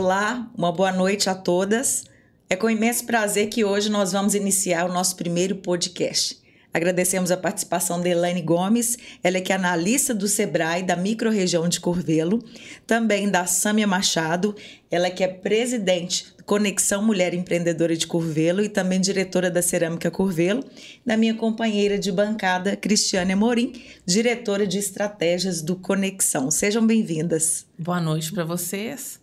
Olá, uma boa noite a todas. É com imenso prazer que hoje nós vamos iniciar o nosso primeiro podcast. Agradecemos a participação de Elaine Gomes, ela é que é analista do SEBRAE da microrregião de Corvelo, também da Sâmia Machado, ela é que é presidente do Conexão Mulher Empreendedora de Corvelo e também diretora da Cerâmica Corvelo, da minha companheira de bancada, Cristiane Morim, diretora de estratégias do Conexão. Sejam bem-vindas. Boa noite para vocês.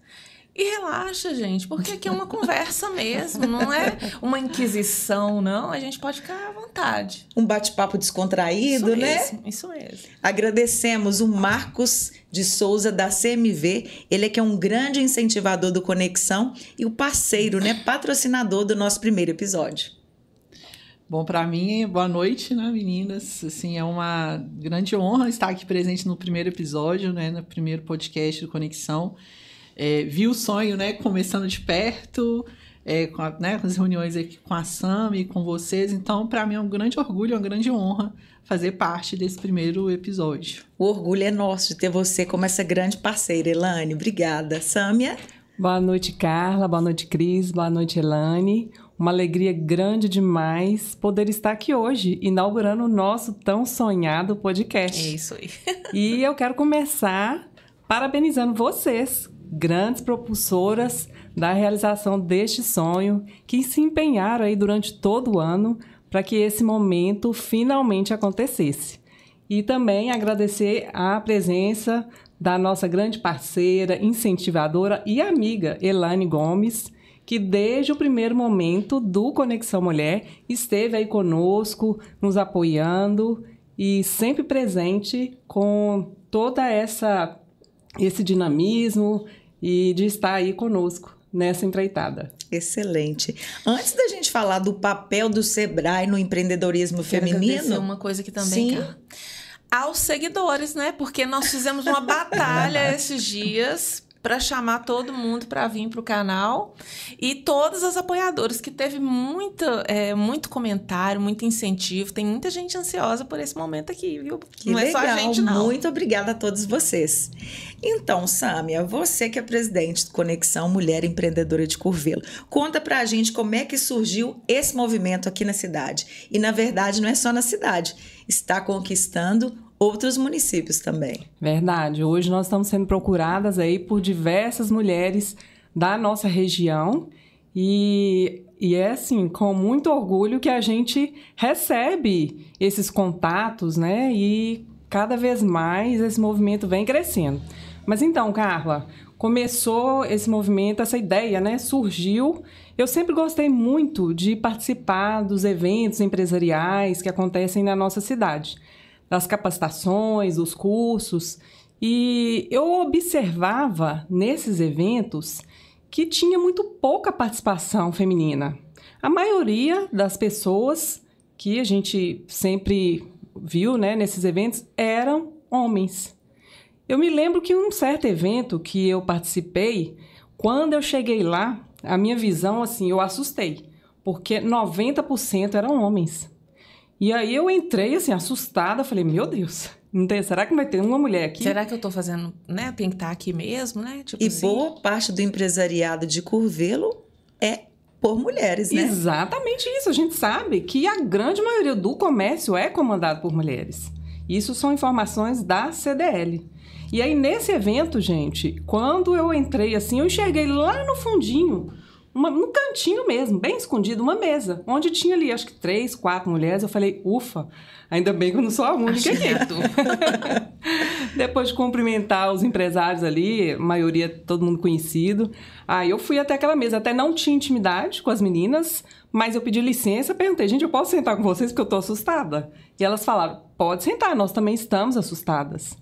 E relaxa, gente, porque aqui é uma conversa mesmo, não é uma inquisição, não. A gente pode ficar à vontade. Um bate-papo descontraído, isso né? Mesmo, isso mesmo. Agradecemos o Marcos de Souza, da CMV. Ele é que é um grande incentivador do Conexão e o parceiro, né? Patrocinador do nosso primeiro episódio. Bom, para mim, boa noite, né, meninas? Assim, é uma grande honra estar aqui presente no primeiro episódio, né, no primeiro podcast do Conexão é, o sonho, né, começando de perto, é, com, a, né, com as reuniões aqui com a Sam e com vocês. Então, para mim é um grande orgulho, uma grande honra fazer parte desse primeiro episódio. O orgulho é nosso de ter você como essa grande parceira, Elane. Obrigada. Sâmia? Boa noite, Carla. Boa noite, Cris. Boa noite, Elane. Uma alegria grande demais poder estar aqui hoje, inaugurando o nosso tão sonhado podcast. É isso aí. e eu quero começar parabenizando vocês grandes propulsoras da realização deste sonho, que se empenharam aí durante todo o ano para que esse momento finalmente acontecesse. E também agradecer a presença da nossa grande parceira, incentivadora e amiga Elaine Gomes, que desde o primeiro momento do Conexão Mulher esteve aí conosco, nos apoiando e sempre presente com toda essa esse dinamismo, e de estar aí conosco nessa empreitada. Excelente. Antes da gente falar do papel do Sebrae no empreendedorismo Quero feminino, uma coisa que também, Sim. Cara aos seguidores, né? Porque nós fizemos uma batalha é esses dias para chamar todo mundo para vir para o canal e todos os apoiadores que teve muito é, muito comentário, muito incentivo. Tem muita gente ansiosa por esse momento aqui, viu? Que não legal, é só a gente não. Muito obrigada a todos vocês. Então, Sâmia, você que é presidente do Conexão Mulher Empreendedora de Curvelo, conta para a gente como é que surgiu esse movimento aqui na cidade. E na verdade não é só na cidade, está conquistando outros municípios também. Verdade. Hoje nós estamos sendo procuradas aí por diversas mulheres da nossa região e, e é assim, com muito orgulho que a gente recebe esses contatos, né? E cada vez mais esse movimento vem crescendo. Mas então, Carla, começou esse movimento, essa ideia, né? Surgiu. Eu sempre gostei muito de participar dos eventos empresariais que acontecem na nossa cidade das capacitações, dos cursos, e eu observava nesses eventos que tinha muito pouca participação feminina. A maioria das pessoas que a gente sempre viu né, nesses eventos eram homens. Eu me lembro que um certo evento que eu participei, quando eu cheguei lá, a minha visão, assim, eu assustei, porque 90% eram homens. E aí eu entrei, assim, assustada, falei, meu Deus, não tem, será que vai ter uma mulher aqui? Será que eu tô fazendo, né, pintar aqui mesmo, né? Tipo e assim. boa parte do empresariado de Curvelo é por mulheres, né? Exatamente isso. A gente sabe que a grande maioria do comércio é comandado por mulheres. Isso são informações da CDL. E aí, nesse evento, gente, quando eu entrei assim, eu enxerguei lá no fundinho uma, num cantinho mesmo, bem escondido, uma mesa, onde tinha ali acho que três, quatro mulheres. Eu falei, ufa, ainda bem que eu não sou a única aqui. É Depois de cumprimentar os empresários ali, a maioria todo mundo conhecido, aí eu fui até aquela mesa. Até não tinha intimidade com as meninas, mas eu pedi licença, perguntei, gente, eu posso sentar com vocês porque eu tô assustada? E elas falaram, pode sentar, nós também estamos assustadas.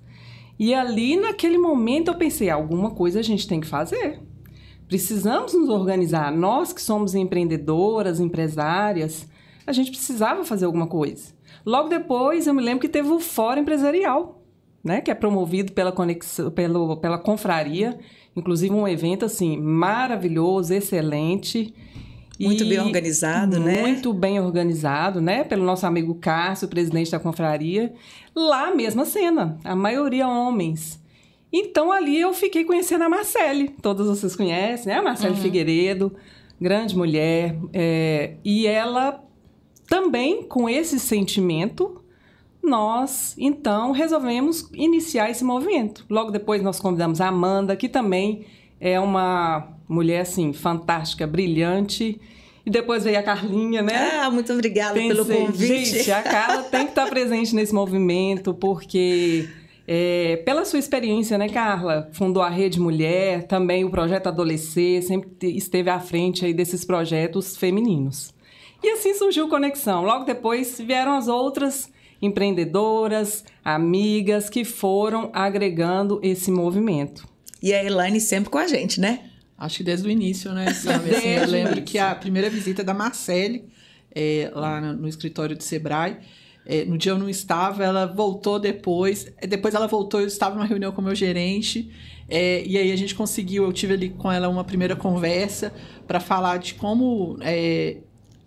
E ali, naquele momento, eu pensei: alguma coisa a gente tem que fazer. Precisamos nos organizar. Nós que somos empreendedoras, empresárias, a gente precisava fazer alguma coisa. Logo depois, eu me lembro que teve o Fórum Empresarial, né, que é promovido pela, conexão, pelo, pela confraria, inclusive um evento assim maravilhoso, excelente. Muito bem organizado, muito né? Muito bem organizado, né? Pelo nosso amigo Cássio, presidente da confraria. Lá, mesma cena, a maioria homens. Então ali eu fiquei conhecendo a Marcele, todos vocês conhecem, né? A Marcele uhum. Figueiredo, grande mulher, é, e ela também com esse sentimento nós então resolvemos iniciar esse movimento. Logo depois nós convidamos a Amanda, que também é uma mulher assim fantástica, brilhante. E depois veio a Carlinha, né? Ah, muito obrigada Pensei, pelo convite. Gente, a Carla tem que estar presente nesse movimento, porque é, pela sua experiência, né, Carla? Fundou a Rede Mulher, também o projeto Adolescer, sempre esteve à frente aí desses projetos femininos. E assim surgiu Conexão. Logo depois vieram as outras empreendedoras, amigas que foram agregando esse movimento. E a Elaine sempre com a gente, né? Acho que desde o início, né, Assim, eu lembro que a primeira visita da Marcele, é, lá no escritório do Sebrae, é, no dia eu não estava, ela voltou depois. É, depois ela voltou, eu estava numa reunião com o meu gerente. É, e aí a gente conseguiu, eu tive ali com ela uma primeira conversa para falar de como é,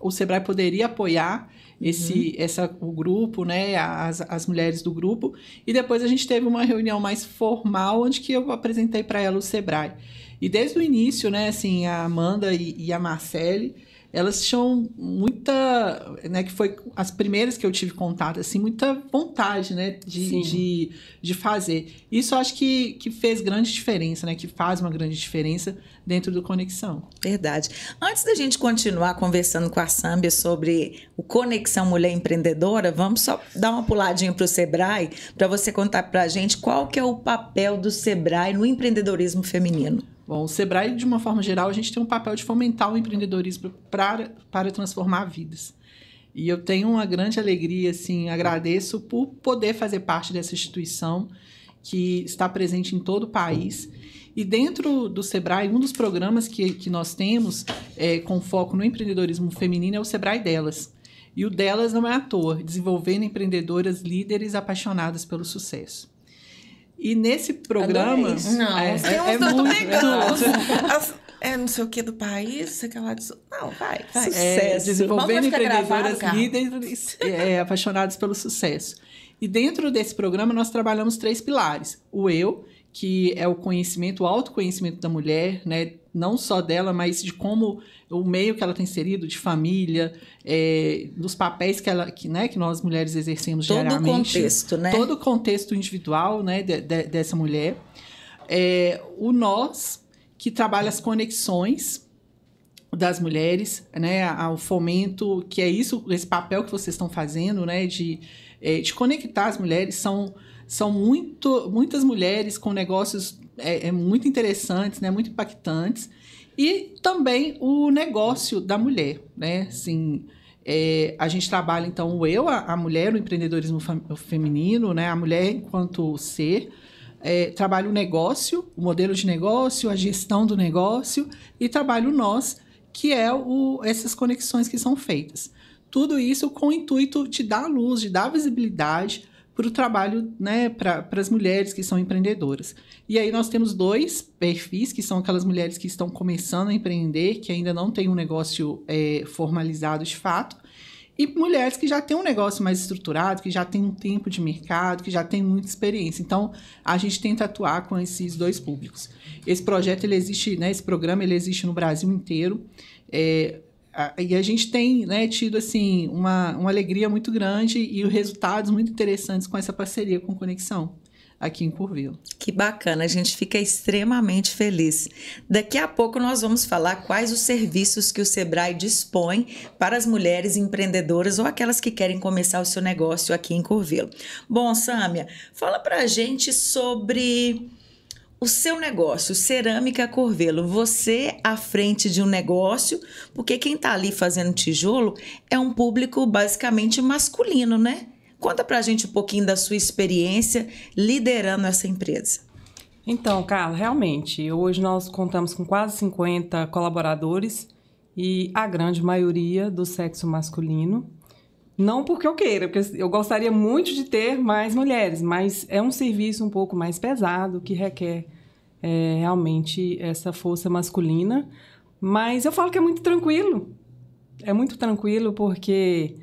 o Sebrae poderia apoiar esse uhum. essa, o grupo, né, as, as mulheres do grupo. E depois a gente teve uma reunião mais formal, onde que eu apresentei para ela o Sebrae. E desde o início, né, assim, a Amanda e, e a Marcele elas tinham muita, né, que foi as primeiras que eu tive contato, assim, muita vontade, né, de, de, de, fazer. Isso eu acho que, que fez grande diferença, né, que faz uma grande diferença dentro do Conexão. Verdade. Antes da gente continuar conversando com a Sambia sobre o Conexão Mulher Empreendedora, vamos só dar uma puladinha para o Sebrae, para você contar para a gente qual que é o papel do Sebrae no empreendedorismo feminino. Bom, o Sebrae, de uma forma geral, a gente tem um papel de fomentar o empreendedorismo para transformar vidas. E eu tenho uma grande alegria, assim, agradeço por poder fazer parte dessa instituição que está presente em todo o país. E dentro do Sebrae, um dos programas que, que nós temos é, com foco no empreendedorismo feminino é o Sebrae Delas. E o Delas não é à toa, desenvolvendo empreendedoras líderes apaixonadas pelo sucesso. E nesse programa. Não, é, tem é, é muito... é não sei o que do país, sei que lá. Não, vai, vai. É, sucesso. É, desenvolvendo empreendedoras líderes é, apaixonadas pelo sucesso. E dentro desse programa, nós trabalhamos três pilares: o eu, que é o conhecimento, o autoconhecimento da mulher, né? não só dela, mas de como o meio que ela tem tá inserido, de família, é, dos papéis que ela, que, né, que nós mulheres exercemos todo Todo o contexto, né? Todo o contexto individual, né, de, de, dessa mulher. É, o nós, que trabalha as conexões das mulheres, né, ao fomento, que é isso, esse papel que vocês estão fazendo, né, de, é, de conectar as mulheres, são são muito, muitas mulheres com negócios é, é muito interessantes, né? muito impactantes. E também o negócio da mulher, né? Assim, é, a gente trabalha, então, o eu, a, a mulher, o empreendedorismo feminino, né? A mulher enquanto ser. É, o negócio, o modelo de negócio, a gestão do negócio e trabalho nós, que é o, essas conexões que são feitas. Tudo isso com o intuito de dar luz, de dar visibilidade para o trabalho, né, para as mulheres que são empreendedoras. E aí nós temos dois perfis, que são aquelas mulheres que estão começando a empreender, que ainda não têm um negócio é, formalizado de fato, e mulheres que já têm um negócio mais estruturado, que já têm um tempo de mercado, que já têm muita experiência. Então, a gente tenta atuar com esses dois públicos. Esse projeto, ele existe, né, esse programa, ele existe no Brasil inteiro. É, e a gente tem né, tido assim uma, uma alegria muito grande e resultados muito interessantes com essa parceria com Conexão aqui em Curvelo. Que bacana, a gente fica extremamente feliz. Daqui a pouco nós vamos falar quais os serviços que o Sebrae dispõe para as mulheres empreendedoras ou aquelas que querem começar o seu negócio aqui em Curvelo. Bom, Sâmia, fala para a gente sobre o seu negócio, cerâmica Corvelo, você à frente de um negócio, porque quem está ali fazendo tijolo é um público basicamente masculino, né? Conta pra gente um pouquinho da sua experiência liderando essa empresa. Então, Carla, realmente, hoje nós contamos com quase 50 colaboradores e a grande maioria do sexo masculino. Não porque eu queira, porque eu gostaria muito de ter mais mulheres, mas é um serviço um pouco mais pesado que requer é, realmente essa força masculina. Mas eu falo que é muito tranquilo. É muito tranquilo porque,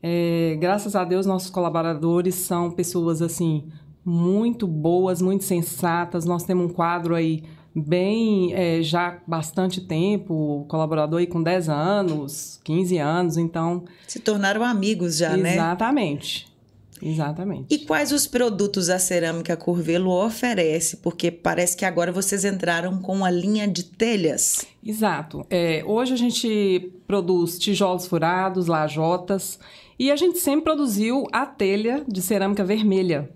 é, graças a Deus, nossos colaboradores são pessoas assim muito boas, muito sensatas. Nós temos um quadro aí bem é, já bastante tempo, colaborador aí com 10 anos, 15 anos, então. Se tornaram amigos já, exatamente, né? Exatamente. Exatamente. E quais os produtos a cerâmica Curvelo oferece? Porque parece que agora vocês entraram com uma linha de telhas. Exato. É, hoje a gente produz tijolos furados, lajotas, e a gente sempre produziu a telha de cerâmica vermelha.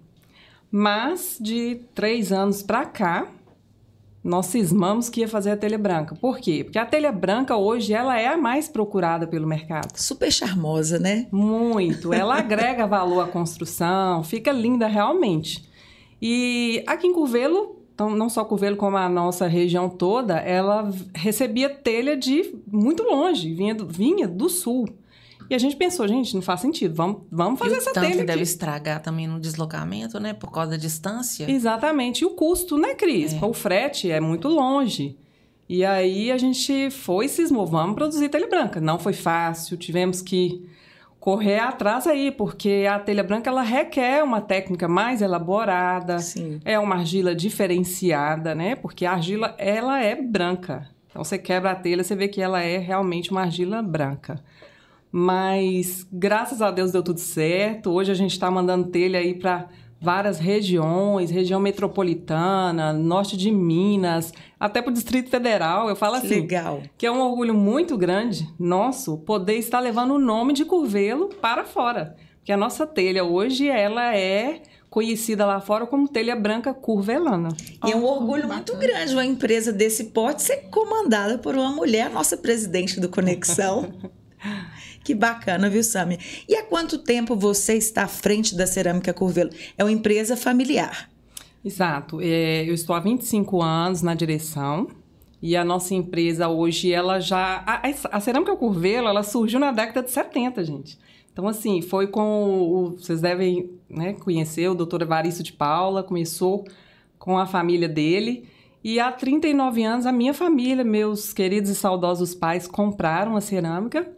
Mas de três anos para cá, nós cismamos que ia fazer a telha branca. Por quê? Porque a telha branca hoje ela é a mais procurada pelo mercado. Super charmosa, né? Muito. Ela agrega valor à construção, fica linda realmente. E aqui em Curvelo, então, não só Curvelo, como a nossa região toda, ela recebia telha de muito longe, vinha do, vinha do sul. E a gente pensou, gente, não faz sentido, vamos, vamos fazer e essa tanto telha. Que deve estragar também no deslocamento, né? Por causa da distância. Exatamente. E o custo, né, Cris? É. O frete é muito longe. E aí a gente foi e cismou, vamos produzir telha branca. Não foi fácil, tivemos que correr atrás aí, porque a telha branca ela requer uma técnica mais elaborada, Sim. é uma argila diferenciada, né? Porque a argila ela é branca. Então você quebra a telha, você vê que ela é realmente uma argila branca. Mas graças a Deus deu tudo certo. Hoje a gente está mandando telha aí para várias regiões, região metropolitana, norte de Minas, até para o Distrito Federal. Eu falo que assim, legal. que é um orgulho muito grande nosso poder estar levando o nome de Curvelo para fora, porque a nossa telha hoje ela é conhecida lá fora como telha branca curvelana. E é um orgulho muito grande uma empresa desse porte ser comandada por uma mulher, nossa presidente do Conexão. Que bacana, viu, Sami? E há quanto tempo você está à frente da Cerâmica Curvelo? É uma empresa familiar. Exato. É, eu estou há 25 anos na direção. E a nossa empresa hoje, ela já. A, a Cerâmica Curvelo, ela surgiu na década de 70, gente. Então, assim, foi com. O, vocês devem né, conhecer o doutor Evaristo de Paula, começou com a família dele. E há 39 anos, a minha família, meus queridos e saudosos pais, compraram a cerâmica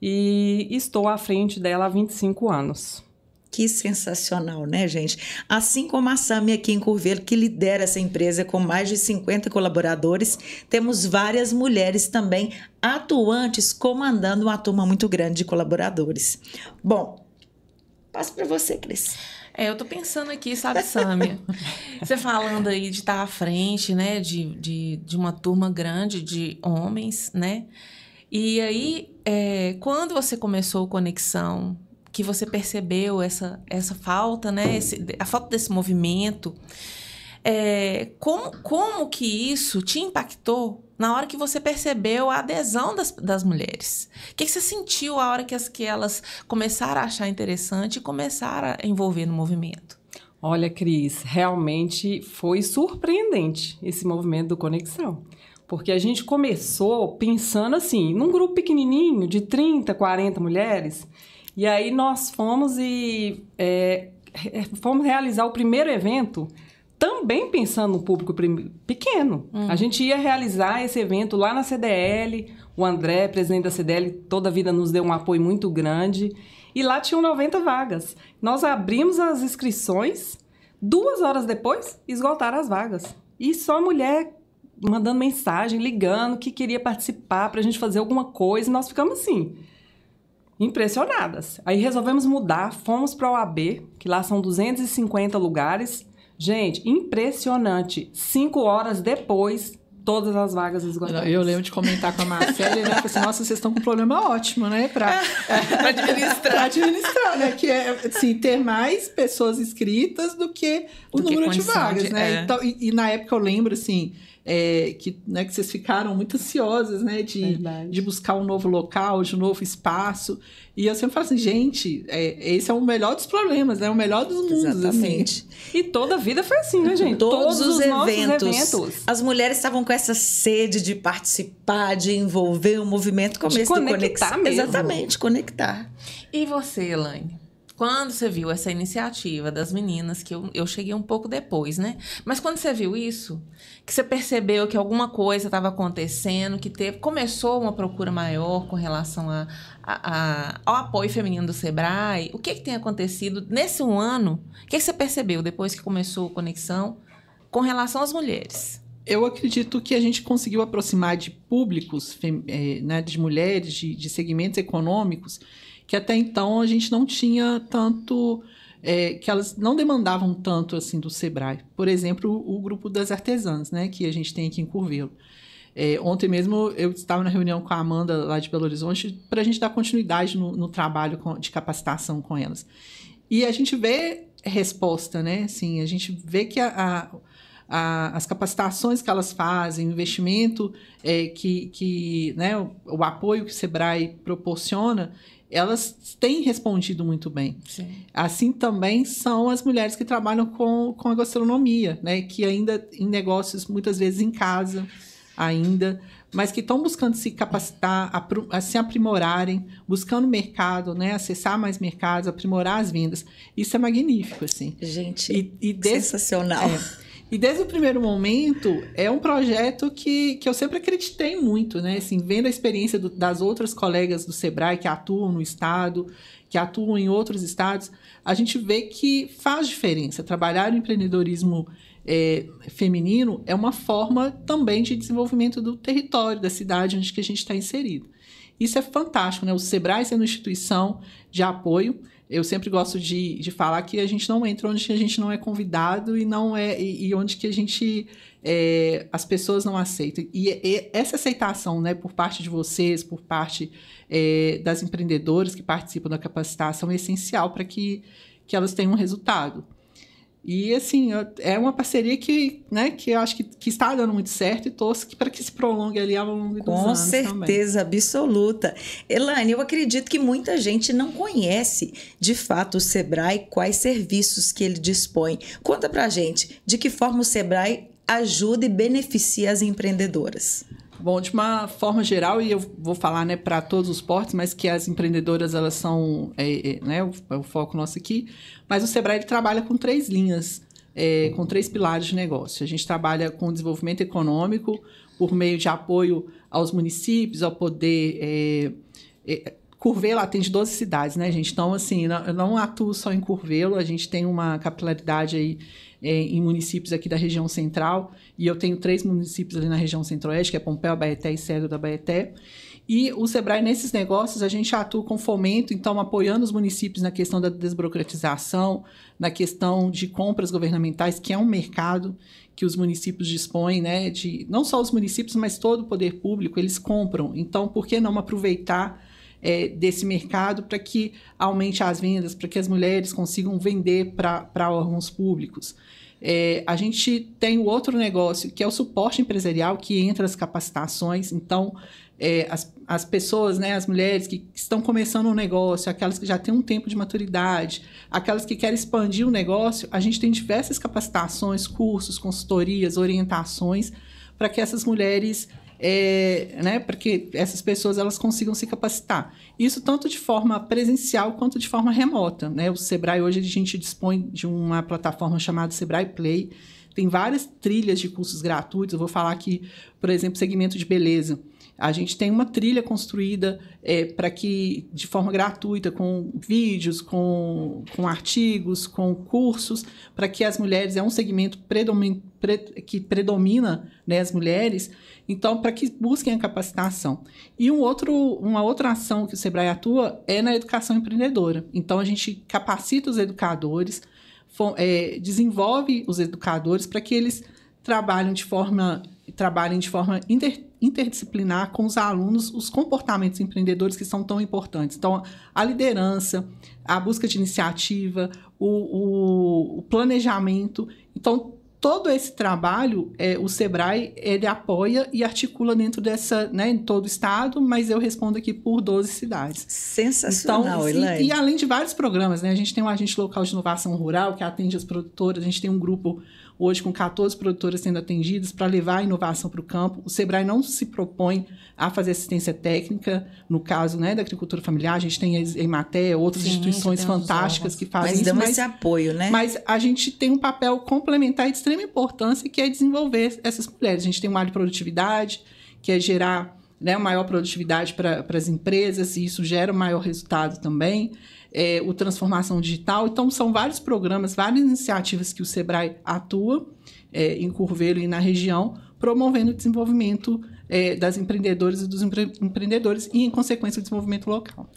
e estou à frente dela há 25 anos. Que sensacional, né, gente? Assim como a Sami aqui em Curvelo, que lidera essa empresa com mais de 50 colaboradores, temos várias mulheres também atuantes comandando uma turma muito grande de colaboradores. Bom, passo para você, Cris. É, eu tô pensando aqui, sabe, Sami? você falando aí de estar à frente, né, de, de, de uma turma grande de homens, né? E aí é, quando você começou Conexão, que você percebeu essa, essa falta, né? Esse, a falta desse movimento. É, como, como que isso te impactou na hora que você percebeu a adesão das, das mulheres? O que, que você sentiu a hora que, as, que elas começaram a achar interessante e começaram a envolver no movimento? Olha, Cris, realmente foi surpreendente esse movimento do Conexão. Porque a gente começou pensando assim, num grupo pequenininho de 30, 40 mulheres. E aí nós fomos e é, é, fomos realizar o primeiro evento também pensando no público pequeno. Uhum. A gente ia realizar esse evento lá na CDL. O André, presidente da CDL, toda a vida nos deu um apoio muito grande. E lá tinham 90 vagas. Nós abrimos as inscrições, duas horas depois, esgotaram as vagas. E só mulher mandando mensagem, ligando, que queria participar para a gente fazer alguma coisa, e nós ficamos assim, impressionadas. Aí resolvemos mudar, fomos para o AB, que lá são 250 lugares. Gente, impressionante. Cinco horas depois, todas as vagas esgotadas. Eu lembro de comentar com a Marcela e ela né? falou assim, nossa, vocês estão com um problema ótimo, né? Para é, administrar. pra administrar, né? Que é, assim, ter mais pessoas inscritas do que o do número que de vagas, de... né? É. Então, e, e, na época eu lembro, assim, é, que, né, que vocês ficaram muito ansiosas, né? De, de buscar um novo local, de um novo espaço. E eu sempre falo assim, gente, é, esse é o melhor dos problemas, né? O melhor dos mundos, assim. Exatamente. Assim. E toda a vida foi assim, né, gente? Todos, Todos os, os eventos, eventos, As mulheres estavam com essa sede de participar, de envolver o movimento como de esse conectar do Mesmo. Exatamente, conectar. E você, Elaine? Quando você viu essa iniciativa das meninas, que eu, eu cheguei um pouco depois, né? Mas quando você viu isso, que você percebeu que alguma coisa estava acontecendo, que teve, começou uma procura maior com relação a, a, a, ao apoio feminino do Sebrae, o que, que tem acontecido nesse um ano? O que, que você percebeu depois que começou a conexão com relação às mulheres? eu acredito que a gente conseguiu aproximar de públicos, eh, né, de mulheres, de, de segmentos econômicos, que até então a gente não tinha tanto. É, que elas não demandavam tanto assim do Sebrae. Por exemplo, o, o grupo das artesãs, né, que a gente tem aqui em Curvelo. É, ontem mesmo eu estava na reunião com a Amanda lá de Belo Horizonte para a gente dar continuidade no, no trabalho com, de capacitação com elas. E a gente vê resposta, né? Sim, a gente vê que a, a, a, as capacitações que elas fazem, o investimento é, que, que né, o, o apoio que o Sebrae proporciona, elas têm respondido muito bem. Sim. Assim também são as mulheres que trabalham com, com a gastronomia, né? Que ainda em negócios, muitas vezes em casa, ainda, mas que estão buscando se capacitar, a, a se aprimorarem, buscando mercado, né? Acessar mais mercados, aprimorar as vendas. Isso é magnífico, assim. Gente, e, e desse, sensacional. É, e desde o primeiro momento, é um projeto que, que eu sempre acreditei muito, né? Assim, vendo a experiência do, das outras colegas do Sebrae que atuam no Estado, que atuam em outros estados, a gente vê que faz diferença. Trabalhar o empreendedorismo é, feminino é uma forma também de desenvolvimento do território, da cidade onde que a gente está inserido. Isso é fantástico, né? O Sebrae sendo uma instituição de apoio, eu sempre gosto de, de falar que a gente não entra onde a gente não é convidado e não é e, e onde que a gente é, as pessoas não aceitam e, e, essa aceitação né por parte de vocês por parte é, das empreendedoras que participam da capacitação é essencial para que que elas tenham um resultado e assim, é uma parceria que, né, que eu acho que, que está dando muito certo e torço para que se prolongue ali ao longo Com dos Com certeza também. absoluta. Elane, eu acredito que muita gente não conhece de fato o Sebrae, quais serviços que ele dispõe. Conta pra gente de que forma o Sebrae ajuda e beneficia as empreendedoras. Bom, de uma forma geral, e eu vou falar né, para todos os portos, mas que as empreendedoras elas são é, é, né, o, é o, foco nosso aqui. Mas o Sebrae trabalha com três linhas, é, com três pilares de negócio. A gente trabalha com desenvolvimento econômico por meio de apoio aos municípios, ao poder. É, é, Curvelo atende 12 cidades, né, gente? Então, assim, não, eu não atuo só em Curvelo, a gente tem uma capilaridade aí é, em municípios aqui da região central. E eu tenho três municípios ali na região centro-oeste, que é Pompéu, Baeté e Cedro da Baeté. E o Sebrae, nesses negócios, a gente atua com fomento, então apoiando os municípios na questão da desburocratização, na questão de compras governamentais, que é um mercado que os municípios dispõem, né? De, não só os municípios, mas todo o poder público, eles compram. Então, por que não aproveitar é, desse mercado para que aumente as vendas, para que as mulheres consigam vender para órgãos públicos? É, a gente tem o outro negócio, que é o suporte empresarial, que entra as capacitações. Então, é, as, as pessoas, né, as mulheres que estão começando um negócio, aquelas que já têm um tempo de maturidade, aquelas que querem expandir o um negócio, a gente tem diversas capacitações, cursos, consultorias, orientações para que essas mulheres é, né, para que essas pessoas elas consigam se capacitar. Isso tanto de forma presencial quanto de forma remota. Né? O Sebrae hoje a gente dispõe de uma plataforma chamada Sebrae Play. Tem várias trilhas de cursos gratuitos. Eu vou falar aqui, por exemplo, segmento de beleza. A gente tem uma trilha construída é, para que, de forma gratuita, com vídeos, com, com artigos, com cursos, para que as mulheres, é um segmento predomin, pre, que predomina né, as mulheres, então, para que busquem a capacitação. E um outro, uma outra ação que o Sebrae atua é na educação empreendedora. Então, a gente capacita os educadores, for, é, desenvolve os educadores para que eles trabalhem de forma trabalhem de forma inter, interdisciplinar com os alunos os comportamentos empreendedores que são tão importantes. Então, a liderança, a busca de iniciativa, o, o planejamento. Então, todo esse trabalho, é, o SEBRAE, ele apoia e articula dentro dessa, né, em todo o estado, mas eu respondo aqui por 12 cidades. Sensacional, então, E, e, além de vários programas, né, a gente tem um agente local de inovação rural que atende as produtoras, a gente tem um grupo hoje com 14 produtoras sendo atendidas para levar a inovação para o campo. O Sebrae não se propõe a fazer assistência técnica, no caso né, da agricultura familiar, a gente tem a Ematé, outras Sim, instituições fantásticas que fazem mas isso. Mas esse apoio, né? Mas a gente tem um papel complementar de extrema importância que é desenvolver essas mulheres. A gente tem uma área de produtividade, que é gerar né, maior produtividade para as empresas, e isso gera um maior resultado também é, o Transformação Digital. Então, são vários programas, várias iniciativas que o SEBRAE atua é, em Curvelo e na região, promovendo o desenvolvimento é, das empreendedoras e dos empre empreendedores e, em consequência, o desenvolvimento local.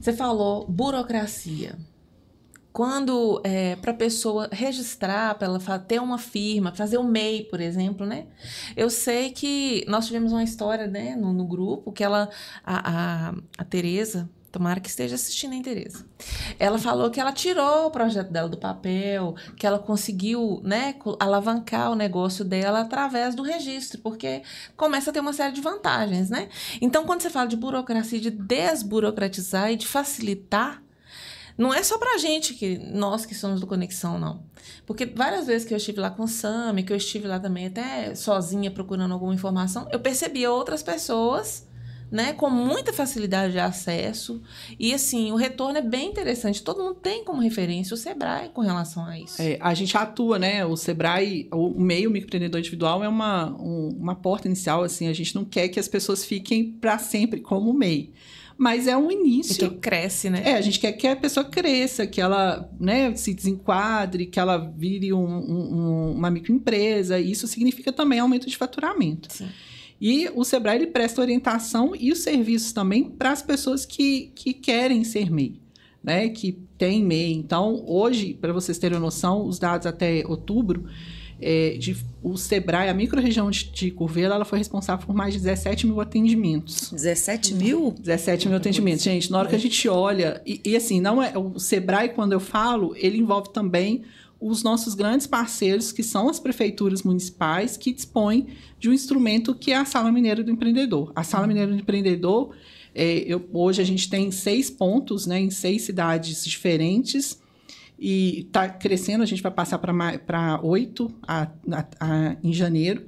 Você falou burocracia quando é, para a pessoa registrar, para ela ter uma firma, fazer o MEI, por exemplo, né? Eu sei que nós tivemos uma história né, no, no grupo que ela, a, a, a Tereza, Tomara que esteja assistindo, a Tereza? Ela falou que ela tirou o projeto dela do papel, que ela conseguiu, né, alavancar o negócio dela através do registro, porque começa a ter uma série de vantagens, né? Então, quando você fala de burocracia, de desburocratizar e de facilitar, não é só pra gente que nós que somos do Conexão, não. Porque várias vezes que eu estive lá com o Sam, que eu estive lá também até sozinha procurando alguma informação, eu percebi outras pessoas né, com muita facilidade de acesso. E assim, o retorno é bem interessante. Todo mundo tem como referência o Sebrae com relação a isso. É, a gente atua, né? O Sebrae, o meio microempreendedor individual é uma, um, uma porta inicial, assim, a gente não quer que as pessoas fiquem para sempre como MEI mas é um início. E que cresce, né? É, a gente quer que a pessoa cresça, que ela né, se desenquadre, que ela vire um, um, uma microempresa. E isso significa também aumento de faturamento. Sim. E o Sebrae ele presta orientação e os serviços também para as pessoas que, que querem ser MEI, né? Que tem MEI. Então, hoje, para vocês terem uma noção, os dados até outubro, é, de, o Sebrae, a microrregião de, de Curvela, ela foi responsável por mais de 17 mil atendimentos. 17 uhum. mil? 17 mil atendimentos. Gente, na hora que a é. gente olha, e, e assim, não é o Sebrae, quando eu falo, ele envolve também os nossos grandes parceiros, que são as prefeituras municipais, que dispõem de um instrumento que é a Sala Mineira do Empreendedor. A Sala uhum. Mineira do Empreendedor, é, eu, hoje a gente tem seis pontos né, em seis cidades diferentes e está crescendo, a gente vai passar para oito a, a, a, em janeiro.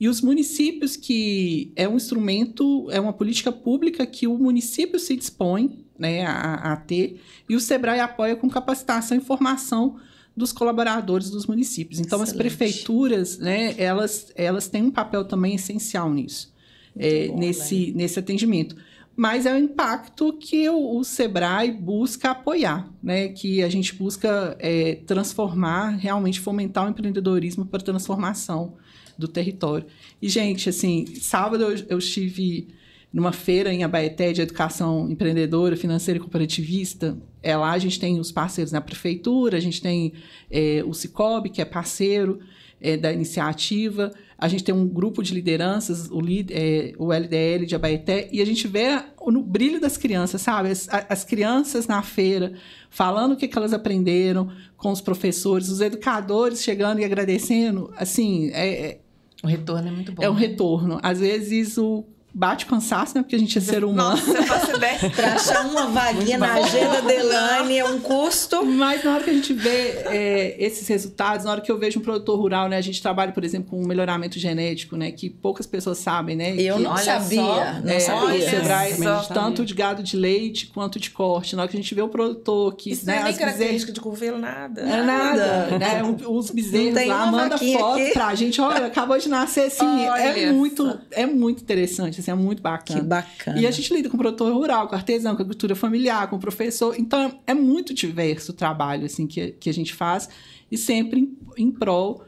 E os municípios, que é um instrumento, é uma política pública que o município se dispõe né, a, a ter, e o SEBRAE apoia com capacitação e formação dos colaboradores dos municípios. Então, Excelente. as prefeituras, né, elas, elas têm um papel também essencial nisso, é, bom, nesse, nesse atendimento. Mas é o impacto que o, o SEBRAE busca apoiar, né? que a gente busca é, transformar, realmente fomentar o empreendedorismo para transformação do território. E, gente, assim, sábado eu, eu estive numa feira em Abaeté de educação empreendedora, financeira e cooperativista. É, lá a gente tem os parceiros na prefeitura, a gente tem é, o Cicobi, que é parceiro é, da iniciativa, a gente tem um grupo de lideranças, o, é, o LDL de Abaeté, e a gente vê no brilho das crianças, sabe? As, as crianças na feira falando o que, que, elas aprenderam com os professores, os educadores chegando e agradecendo, assim, é, é o retorno é muito bom. É um né? retorno. Às vezes, o, bate cansaço, né? Porque a gente é ser humano. Nossa, pra achar uma vaguinha na agenda da Elane é um custo. Mas na hora que a gente vê é, esses resultados, na hora que eu vejo um produtor rural, né? A gente trabalha, por exemplo, com um melhoramento genético, né? Que poucas pessoas sabem, né? Eu que, não, sabia, só, não é, sabia. É, Sebrae, tanto de gado de leite quanto de corte. Na hora que a gente vê o produtor que... Isso né, não é nem característica de curvelo, nada. É nada, né? Os bezerros lá, manda foto aqui. pra gente. Olha, acabou de nascer assim. Olha é muito, é muito interessante, Assim, é muito bacana. Que bacana. E a gente lida com produtor rural, com artesão, com agricultura familiar, com professor. Então, é, é muito diverso o trabalho assim, que, que a gente faz e sempre em, em prol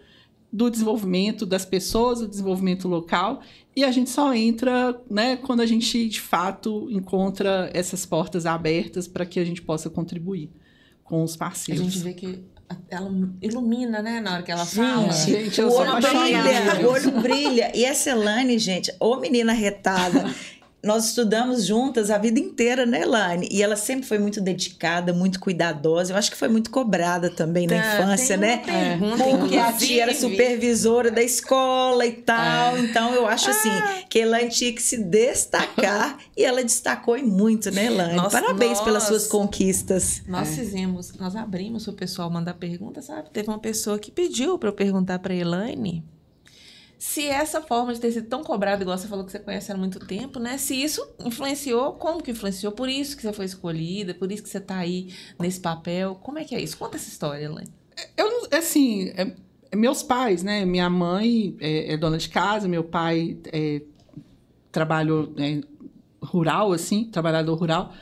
do desenvolvimento das pessoas, do desenvolvimento local, e a gente só entra, né, quando a gente de fato encontra essas portas abertas para que a gente possa contribuir com os parceiros. A gente vê que ela ilumina, né, na hora que ela é. gente, fala. Gente, o olho brilha, o olho brilha. E essa Elane, gente, ô menina retada, nós estudamos juntas a vida inteira, né, Elaine? E ela sempre foi muito dedicada, muito cuidadosa. Eu acho que foi muito cobrada também tá, na infância, né? Pergunta, Porque a tia era supervisora da escola e tal. É. Então eu acho assim ah. que Elaine tinha que se destacar e ela destacou e muito, né, Elaine? Parabéns nós, pelas suas conquistas. Nós é. fizemos, nós abrimos o pessoal mandar pergunta, sabe? Teve uma pessoa que pediu para eu perguntar para Elaine se essa forma de ter sido tão cobrada, igual você falou que você conhece há muito tempo, né? Se isso influenciou, como que influenciou? Por isso que você foi escolhida, por isso que você está aí nesse papel. Como é que é isso? Conta essa história, Elaine. É, eu, é assim, é, meus pais, né? Minha mãe é, é dona de casa, meu pai é, trabalhou é, rural, assim, trabalhador rural.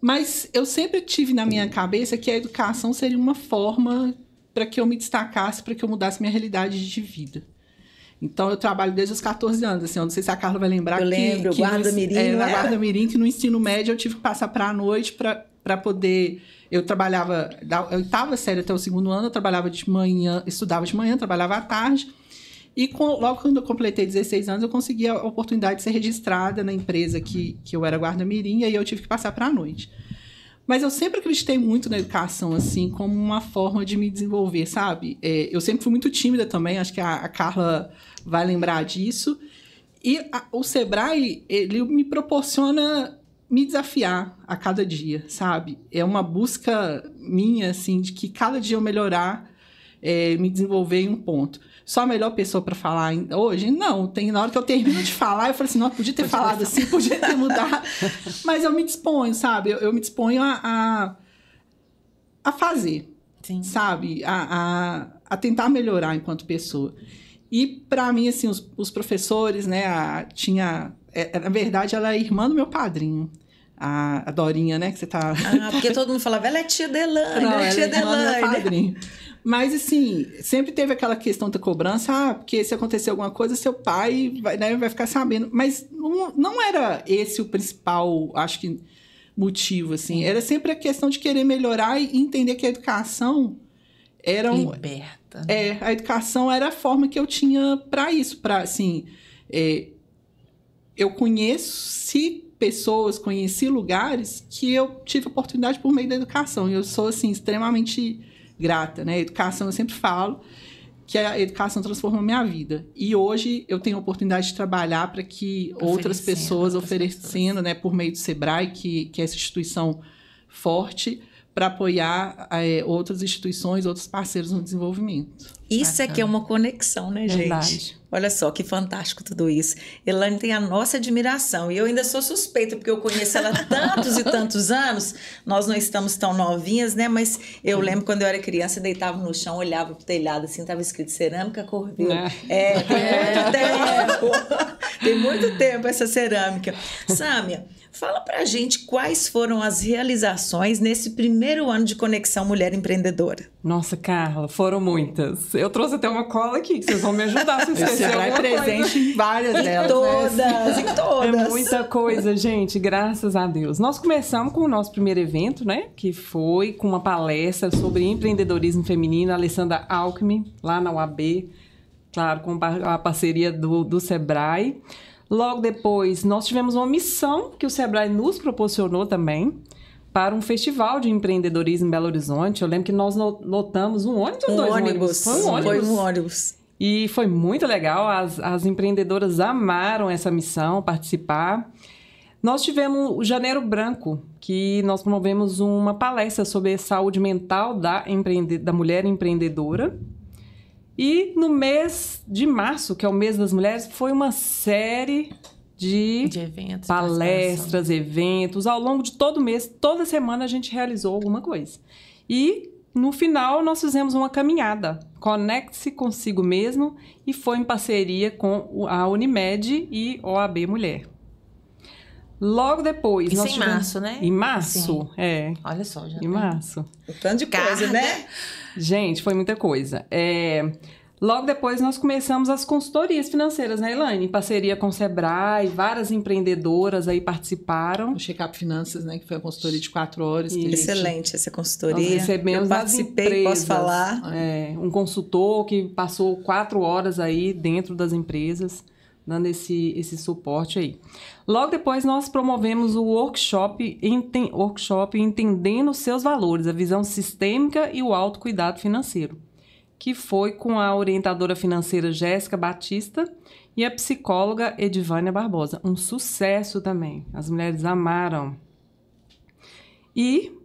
Mas eu sempre tive na minha cabeça que a educação seria uma forma para que eu me destacasse, para que eu mudasse minha realidade de vida. Então eu trabalho desde os 14 anos, assim, eu não sei se a Carla vai lembrar eu que, lembro, que guarda mirim, é, na é? guarda mirim que no ensino médio eu tive que passar para a noite para poder eu trabalhava da oitava série até o segundo ano, eu trabalhava de manhã, estudava de manhã, trabalhava à tarde. E com, logo quando eu completei 16 anos, eu consegui a oportunidade de ser registrada na empresa que, que eu era guarda-mirim, e aí eu tive que passar para a noite. Mas eu sempre acreditei muito na educação, assim, como uma forma de me desenvolver, sabe? É, eu sempre fui muito tímida também, acho que a, a Carla vai lembrar disso. E a, o Sebrae, ele me proporciona me desafiar a cada dia, sabe? É uma busca minha, assim, de que cada dia eu melhorar, é, me desenvolver em um ponto. Só a melhor pessoa para falar hoje? Não, tem na hora que eu termino de falar, eu falo assim, não, podia ter podia falado assim, podia ter mudado. Mas eu me disponho, sabe? Eu, eu me disponho a, a, a fazer, Sim. sabe? A, a, a tentar melhorar enquanto pessoa. E para mim, assim, os, os professores, né, a, tinha... É, é, na verdade, ela é irmã do meu padrinho. A, a, Dorinha, né, que você tá... Ah, porque todo mundo falava, ela é tia Delane, né, ela é tia Delane. Né? Mas, assim, sempre teve aquela questão da cobrança, ah, porque se acontecer alguma coisa, seu pai vai, né, vai ficar sabendo. Mas não, não era esse o principal, acho que, motivo, assim. Uhum. Era sempre a questão de querer melhorar e entender que a educação eram liberta. Né? É, a educação era a forma que eu tinha para isso, para assim, é, eu conheci pessoas, conheci lugares que eu tive oportunidade por meio da educação. E eu sou assim extremamente grata, né? Educação eu sempre falo que a educação transformou minha vida. E hoje eu tenho a oportunidade de trabalhar para que outras pessoas oferecendo, pessoas. né, por meio do Sebrae, que, que é essa instituição forte, para apoiar é, outras instituições, outros parceiros no desenvolvimento. Isso Bacana. é que é uma conexão, né, gente? Verdade. Olha só que fantástico tudo isso. Elaine tem a nossa admiração e eu ainda sou suspeita porque eu conheço ela tantos e tantos anos. Nós não estamos tão novinhas, né? Mas eu lembro quando eu era criança, deitava no chão, olhava pro telhado assim, tava escrito cerâmica cordil. É, né? é, tem muito tempo. tem muito tempo essa cerâmica. Sâmia, Fala pra gente quais foram as realizações nesse primeiro ano de Conexão Mulher Empreendedora. Nossa, Carla, foram muitas. Eu trouxe até uma cola aqui, que vocês vão me ajudar se esquecer Você vai presente em várias em delas. Né? Todas, né? em todas. É muita coisa, gente, graças a Deus. Nós começamos com o nosso primeiro evento, né? Que foi com uma palestra sobre empreendedorismo feminino, Alessandra Alckmin, lá na UAB. Claro, com a parceria do, do Sebrae. Logo depois, nós tivemos uma missão que o Sebrae nos proporcionou também para um festival de empreendedorismo em Belo Horizonte. Eu lembro que nós lotamos um ônibus um ou dois ônibus. ônibus. Foi um ônibus. Foi um ônibus. E foi muito legal, as, as empreendedoras amaram essa missão, participar. Nós tivemos o Janeiro Branco, que nós promovemos uma palestra sobre saúde mental da, empreende da mulher empreendedora. E no mês de março, que é o mês das mulheres, foi uma série de, de eventos, palestras, eventos. Ao longo de todo mês, toda semana a gente realizou alguma coisa. E no final nós fizemos uma caminhada, Conecte-se consigo mesmo, e foi em parceria com a Unimed e OAB Mulher. Logo depois. Isso em tivemos... março, né? Em março, Sim. é. Olha só, já. Em tem. março. o tanto de Carga. coisa, né? né? Gente, foi muita coisa. É... Logo depois, nós começamos as consultorias financeiras, né, Elaine? Em parceria com o Sebrae, várias empreendedoras aí participaram. O Check-up Finanças, né, que foi a consultoria de quatro horas. Excelente essa consultoria. Nós recebemos Eu participei, empresas, posso falar. É. é, um consultor que passou quatro horas aí dentro das empresas dando esse, esse suporte aí. Logo depois, nós promovemos o workshop, enten, workshop Entendendo Seus Valores, a Visão Sistêmica e o Autocuidado Financeiro, que foi com a orientadora financeira Jéssica Batista e a psicóloga Edivânia Barbosa. Um sucesso também, as mulheres amaram. E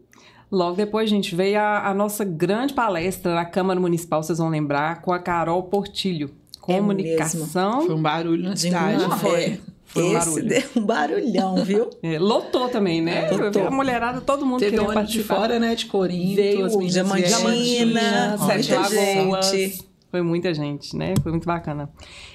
Logo depois, gente, veio a, a, nossa grande palestra na Câmara Municipal, vocês vão lembrar, com a Carol Portilho. É comunicação. É foi um barulho na cidade. Não, foi. É. Foi um Esse deu um barulhão, viu? É, lotou também, né? Lotou. A mulherada, todo mundo Teve queria de fora, né? De Corinto, Veio, as Diamantina, Diamantina Sete Lagoas. Gente. Foi muita gente, né? Foi muito bacana.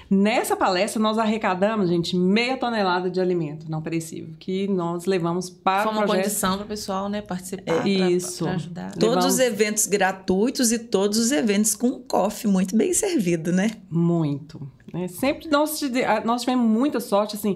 Nessa palestra, nós arrecadamos, gente, meia tonelada de alimento não perecível, que nós levamos para Foi uma projeto. condição para o pessoal, né, participar, é, isso. ajudar. Todos levamos... os eventos gratuitos e todos os eventos com coffee, muito bem servido, né? Muito. Né? Sempre nós, nós tivemos muita sorte, assim,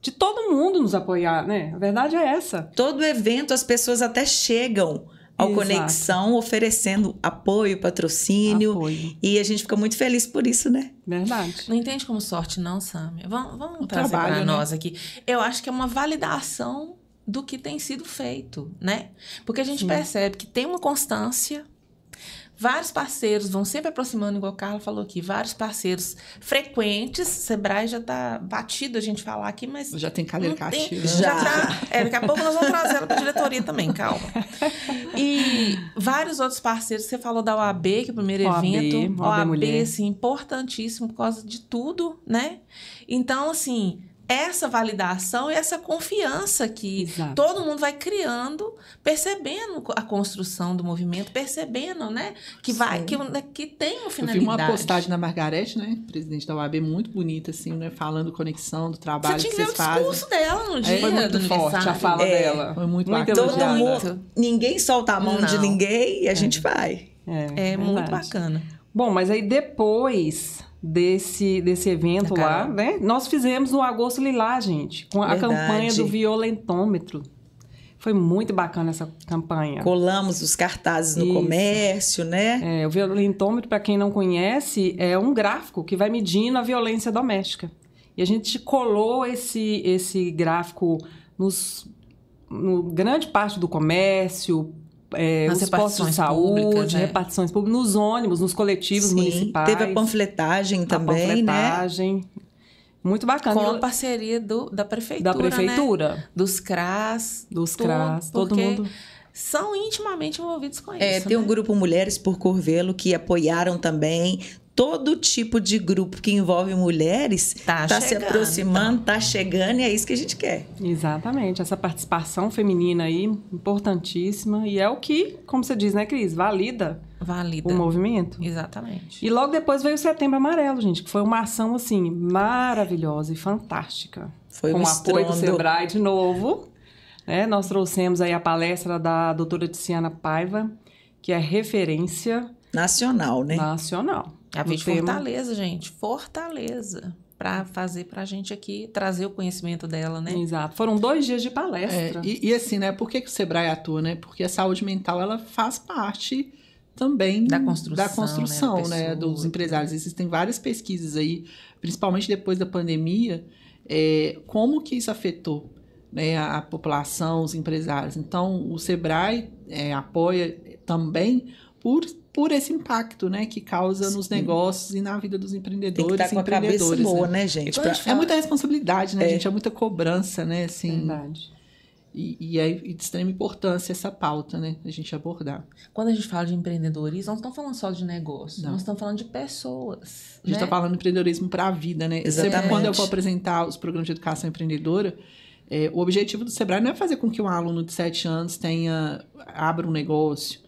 de todo mundo nos apoiar, né? A verdade é essa. Todo evento, as pessoas até chegam ao Exato. Conexão, oferecendo apoio, patrocínio. Apoio. E a gente fica muito feliz por isso, né? Verdade. Não entende como sorte, não, Sâmia. Vamos, vamos trazer para né? nós aqui. Eu acho que é uma validação do que tem sido feito, né? Porque a gente Sim. percebe que tem uma constância Vários parceiros vão sempre aproximando, igual o Carlos falou aqui, vários parceiros frequentes. Sebrae já tá batido a gente falar aqui, mas. Já tem cadeira cativa. Já, já tá. É, daqui a pouco nós vamos trazer ela pra diretoria também, calma. E vários outros parceiros. Você falou da OAB, que é o primeiro OAB, evento. OAB, OAB, OAB assim, importantíssimo por causa de tudo, né? Então, assim essa validação e essa confiança que Exato. todo mundo vai criando, percebendo a construção do movimento, percebendo, né, que vai que, né, que tem o finalidade. Eu vi uma postagem da Margarete, né, presidente da UAB, muito bonita assim, né, falando conexão do trabalho Você tinha que, o discurso fazem. dela no é, dia foi muito forte a fala é, dela. Foi muito, muito Todo Mundo, ninguém solta a mão Não. de ninguém e a é. gente vai. É, é muito bacana. Bom, mas aí depois desse, desse evento lá, né? Nós fizemos no Agosto lá, gente, com Verdade. a campanha do violentômetro. Foi muito bacana essa campanha. Colamos os cartazes no Isso. comércio, né? É, o violentômetro, para quem não conhece, é um gráfico que vai medindo a violência doméstica. E a gente colou esse, esse gráfico nos no grande parte do comércio, é, os postos de saúde, né? repartições públicas, nos ônibus, nos coletivos Sim, municipais. Teve a panfletagem também, a né? panfletagem. né? Muito bacana. Com a parceria do, da prefeitura. Da prefeitura. Né? Dos CRAS. Dos tudo, CRAS, todo mundo são intimamente envolvidos com é, isso. É, tem né? um grupo Mulheres por Corvelo que apoiaram também todo tipo de grupo que envolve mulheres está tá se aproximando, está chegando e é isso que a gente quer. Exatamente, essa participação feminina aí, importantíssima, e é o que, como você diz, né, Cris, valida, valida. o movimento. Exatamente. E logo depois veio o Setembro Amarelo, gente, que foi uma ação, assim, maravilhosa e fantástica. Foi Com o apoio do Sebrae de novo. Né? Nós trouxemos aí a palestra da doutora Tiziana Paiva, que é referência... Nacional, né? Nacional é a vez tema. Fortaleza, gente. Fortaleza. Para fazer para a gente aqui, trazer o conhecimento dela, né? Exato. Foram dois dias de palestra. É, e, e, assim, né? Por que, que o Sebrae atua, né? Porque a saúde mental, ela faz parte também da construção, da né, construção né? Da pessoa, né? Dos empresários. Né? Existem várias pesquisas aí, principalmente depois da pandemia, é, como que isso afetou né, a, a população, os empresários. Então, o Sebrae é, apoia também por, por esse impacto né, que causa Sim. nos negócios e na vida dos empreendedores. Tem que estar tá com a cabeça boa, né, né gente? Então, pra... É, é muita responsabilidade, né, é. gente? É muita cobrança, né? Assim, Verdade. E, e é de extrema importância essa pauta, né? A gente abordar. Quando a gente fala de empreendedorismo, nós não estamos falando só de negócio, não. nós estamos falando de pessoas. A gente está né? Tá falando de empreendedorismo para a vida, né? Exatamente. Sempre quando eu vou apresentar os programas de educação empreendedora, é, o objetivo do Sebrae não é fazer com que um aluno de 7 anos tenha abra um negócio,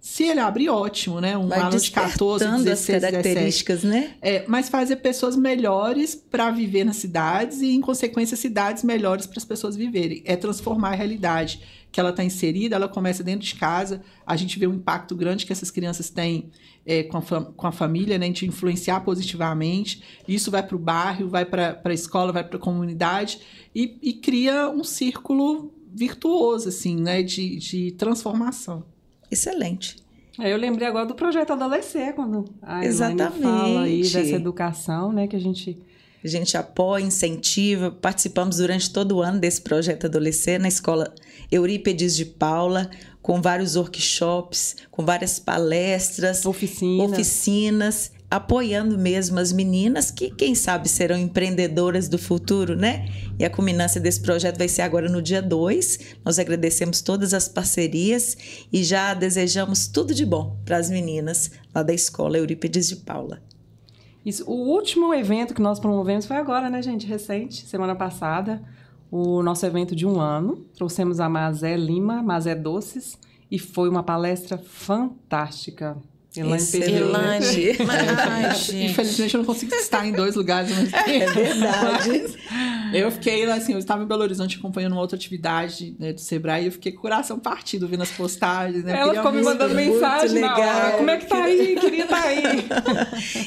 se ele abrir, ótimo, né? Um Vai aluno de 14, 16, características, 17. né? É, mas fazer pessoas melhores para viver nas cidades e, em consequência, cidades melhores para as pessoas viverem. É transformar a realidade que ela está inserida, ela começa dentro de casa. A gente vê o impacto grande que essas crianças têm é, com, a com a família, né? De influenciar positivamente. Isso vai para o bairro, vai para a escola, vai para a comunidade e, e, cria um círculo virtuoso, assim, né? de, de transformação excelente. É, eu lembrei agora do projeto Adolescer, quando a Exatamente. fala aí dessa educação, né, que a gente... A gente apoia, incentiva, participamos durante todo o ano desse projeto Adolescer na escola Eurípedes de Paula, com vários workshops, com várias palestras, oficinas. oficinas apoiando mesmo as meninas que, quem sabe, serão empreendedoras do futuro, né? E a culminância desse projeto vai ser agora no dia 2. Nós agradecemos todas as parcerias e já desejamos tudo de bom para as meninas lá da escola Eurípides de Paula. Isso, o último evento que nós promovemos foi agora, né, gente? Recente, semana passada, o nosso evento de um ano. Trouxemos a Mazé Lima, Mazé Doces, e foi uma palestra fantástica. Elaine Esse, né? Elaine. Mas, é. Infelizmente eu não consigo estar em dois lugares. Mas... É verdade. eu fiquei lá assim, eu estava em Belo Horizonte acompanhando uma outra atividade né, do Sebrae e eu fiquei coração partido vendo as postagens. Né? Ela ficou me mandando é mensagem legal. Hora, Como é que tá aí? Queria estar tá aí.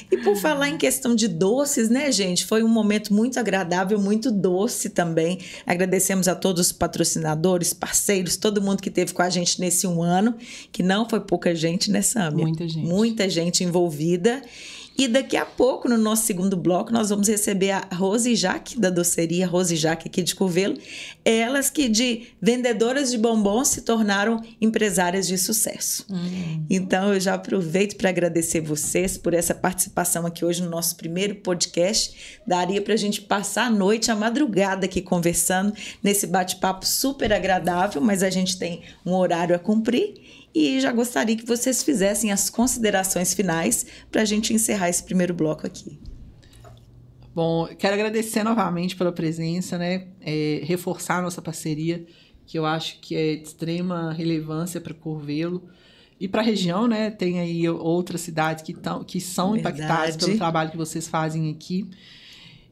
e por falar em questão de doces, né, gente? Foi um momento muito agradável, muito doce também. Agradecemos a todos os patrocinadores, parceiros, todo mundo que teve com a gente nesse um ano, que não foi pouca gente, né, Samia? Muita gente gente. Muita gente envolvida. E daqui a pouco, no nosso segundo bloco, nós vamos receber a Rose Jaque, da doceria Rose Jaque aqui de Covelo. Elas que de vendedoras de bombons se tornaram empresárias de sucesso. Hum. Então, eu já aproveito para agradecer vocês por essa participação aqui hoje no nosso primeiro podcast. Daria para a gente passar a noite, a madrugada aqui conversando nesse bate-papo super agradável, mas a gente tem um horário a cumprir. E já gostaria que vocês fizessem as considerações finais para a gente encerrar esse primeiro bloco aqui. Bom, quero agradecer novamente pela presença, né? É, reforçar nossa parceria, que eu acho que é de extrema relevância para Corvelo e para a região, né? Tem aí outras cidades que, tão, que são Verdade. impactadas pelo trabalho que vocês fazem aqui.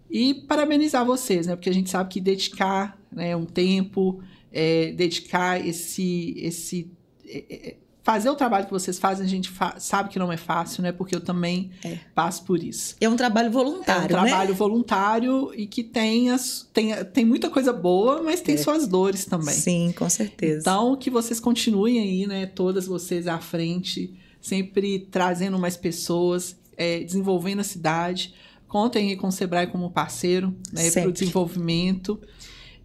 E parabenizar vocês, né? Porque a gente sabe que dedicar né, um tempo, é, dedicar esse, esse é, é, é, fazer o trabalho que vocês fazem, a gente sabe que não é fácil, né? Porque eu também é. passo por isso. É um trabalho voluntário. É um né? trabalho né? voluntário e que tem, as, tem, tem muita coisa boa, mas tem é. suas dores também. Sim, com certeza. Então, que vocês continuem aí, né? Todas vocês à frente, sempre trazendo mais pessoas, é, desenvolvendo a cidade. Contem aí com o Sebrae como parceiro né, para o desenvolvimento.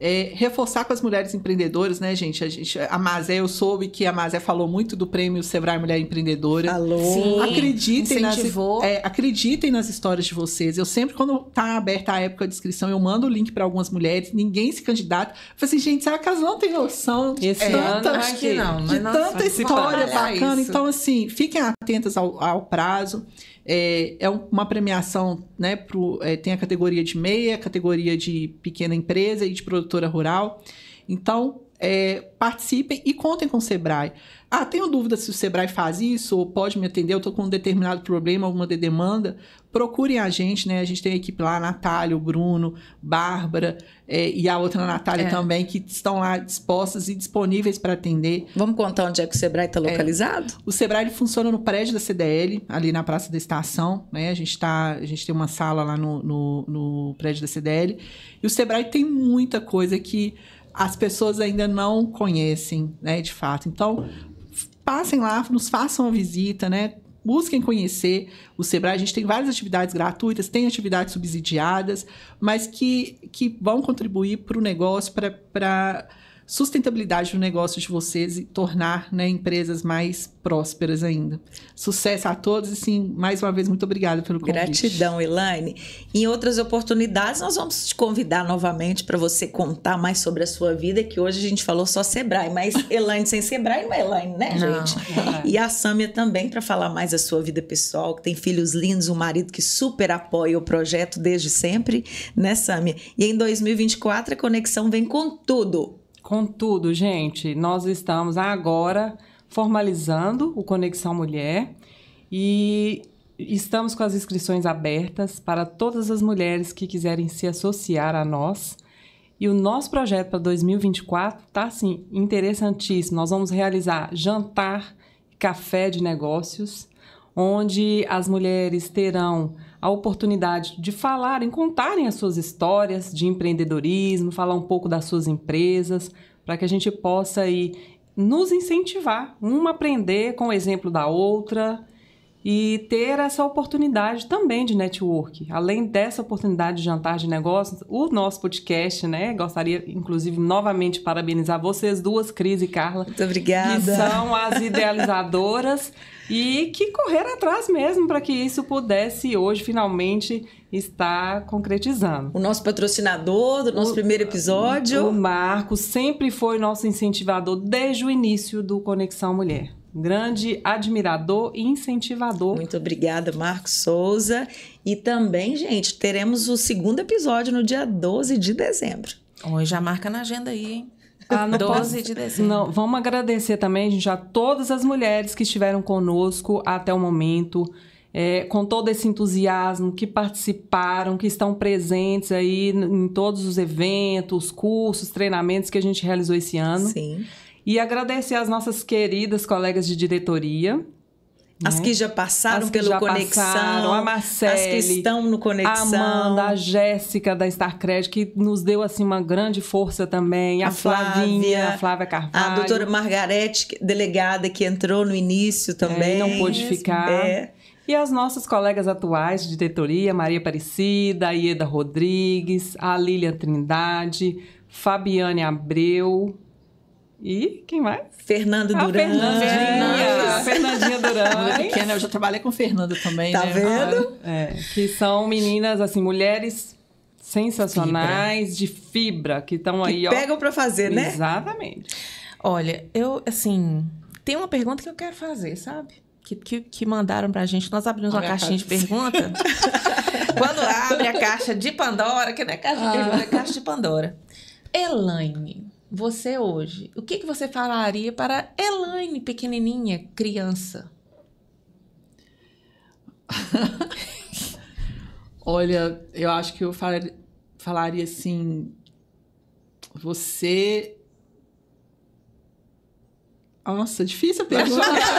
É, reforçar com as mulheres empreendedoras, né, gente? A, gente? a Mazé, eu soube que a Mazé falou muito do prêmio Sebrae Mulher Empreendedora. Falou. Sim, acreditem, nas, é, acreditem nas histórias de vocês. Eu sempre, quando tá aberta a época de inscrição, eu mando o link para algumas mulheres, ninguém se candidata. Eu falei assim, gente, será que elas não têm noção de Esse tanta, ano, acho que não, de nossa, tanta história bacana? Isso. Então, assim, fiquem atentas ao, ao prazo. É, é uma premiação, né? Pro, é, tem a categoria de meia, categoria de pequena empresa e de produtora rural. Então, é, participem e contem com o Sebrae. Ah, tenho dúvida se o Sebrae faz isso ou pode me atender, eu estou com um determinado problema, alguma demanda procurem a gente, né? A gente tem a equipe lá, a Natália, o Bruno, Bárbara é, e a outra a Natália é. também, que estão lá dispostas e disponíveis para atender. Vamos contar onde é que o Sebrae está é. localizado? É. O Sebrae funciona no prédio da CDL, ali na Praça da Estação, né? A gente, tá, a gente tem uma sala lá no, no, no prédio da CDL. E o Sebrae tem muita coisa que as pessoas ainda não conhecem, né, de fato. Então, passem lá, nos façam uma visita, né? busquem conhecer o Sebrae. A gente tem várias atividades gratuitas, tem atividades subsidiadas, mas que, que vão contribuir para o negócio, para sustentabilidade no negócio de vocês e tornar né, empresas mais prósperas ainda. Sucesso a todos e sim, mais uma vez, muito obrigada pelo convite. Gratidão, Elaine. Em outras oportunidades, nós vamos te convidar novamente para você contar mais sobre a sua vida, que hoje a gente falou só Sebrae, mas Elaine sem Sebrae não é Elaine, né, gente? Não, é. E a Sâmia também para falar mais da sua vida pessoal, que tem filhos lindos, um marido que super apoia o projeto desde sempre, né, Sâmia? E em 2024 a conexão vem com tudo. Contudo, gente, nós estamos agora formalizando o Conexão Mulher e estamos com as inscrições abertas para todas as mulheres que quiserem se associar a nós. E o nosso projeto para 2024 está assim interessantíssimo. Nós vamos realizar jantar, café de negócios, onde as mulheres terão a oportunidade de falarem, contarem as suas histórias de empreendedorismo, falar um pouco das suas empresas, para que a gente possa aí nos incentivar, uma aprender com o exemplo da outra e ter essa oportunidade também de network. Além dessa oportunidade de jantar de negócios, o nosso podcast, né? Gostaria, inclusive, novamente parabenizar vocês duas, Cris e Carla. Muito obrigada. Que são as idealizadoras e que correram atrás mesmo para que isso pudesse hoje finalmente estar concretizando. O nosso patrocinador do nosso o, primeiro episódio. O Marco sempre foi nosso incentivador desde o início do Conexão Mulher grande admirador e incentivador. Muito obrigada, Marcos Souza. E também, gente, teremos o segundo episódio no dia 12 de dezembro. Hoje já marca na agenda aí, hein? Ah, 12 de dezembro. Não, vamos agradecer também, gente, a todas as mulheres que estiveram conosco até o momento. É, com todo esse entusiasmo, que participaram, que estão presentes aí em todos os eventos, cursos, treinamentos que a gente realizou esse ano. Sim. E agradecer às nossas queridas colegas de diretoria, as né? que já passaram que pelo já Conexão. Passaram, a Marcele, as que estão no Conexão. A Amanda, a Jéssica da Star Credit, que nos deu assim uma grande força também. A, a Flavinha, Flávia, a Flávia Carvalho. A doutora Margarete, delegada, que entrou no início é, também. É, não pôde é, ficar. É. E as nossas colegas atuais de diretoria, Maria Aparecida, a Ieda Rodrigues, a Lília Trindade, Fabiane Abreu, e quem mais? Fernando ah, Duran. Fernandinha. Fernandinha Duran. eu já trabalhei com Fernanda também. Tá né? vendo? É, que são meninas, assim, mulheres sensacionais, fibra. de fibra, que estão aí, pegam ó. Pegam para fazer, né? Exatamente. Olha, eu, assim, tem uma pergunta que eu quero fazer, sabe? Que, que, que mandaram pra gente. Nós abrimos Olha uma caixinha de pergunta. Quando abre a caixa de Pandora, que não é caixa de ah. pergunta, é caixa de Pandora. Elaine, você hoje, o que, que você falaria para Elaine, pequenininha, criança? Olha, eu acho que eu falaria assim: você. Nossa, difícil a pergunta.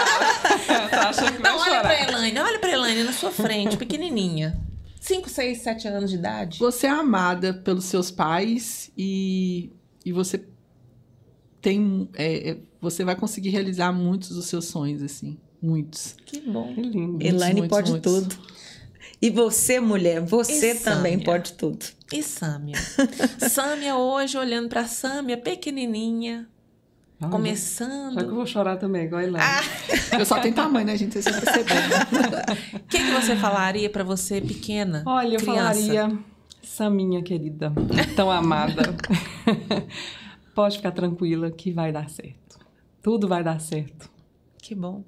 Tá Não, olha pra Elaine, olha pra Elaine na sua frente, pequenininha. 5, 6, 7 anos de idade. Você é amada pelos seus pais e, e você tem é, é, você vai conseguir realizar muitos dos seus sonhos assim muitos que bom que lindo Elaine muitos, pode muitos. tudo e você mulher você e também Sâmia. pode tudo e Sâmia Sâmia hoje olhando para Sâmia pequenininha ah, começando. Só que eu vou chorar também, igual a Elaine. Ah. Eu só tenho tamanho, né, gente? Vocês estão percebendo. O que, que você falaria para você, pequena? Olha, criança? eu falaria, Saminha querida, tão amada. Pode ficar tranquila que vai dar certo. Tudo vai dar certo. Que bom.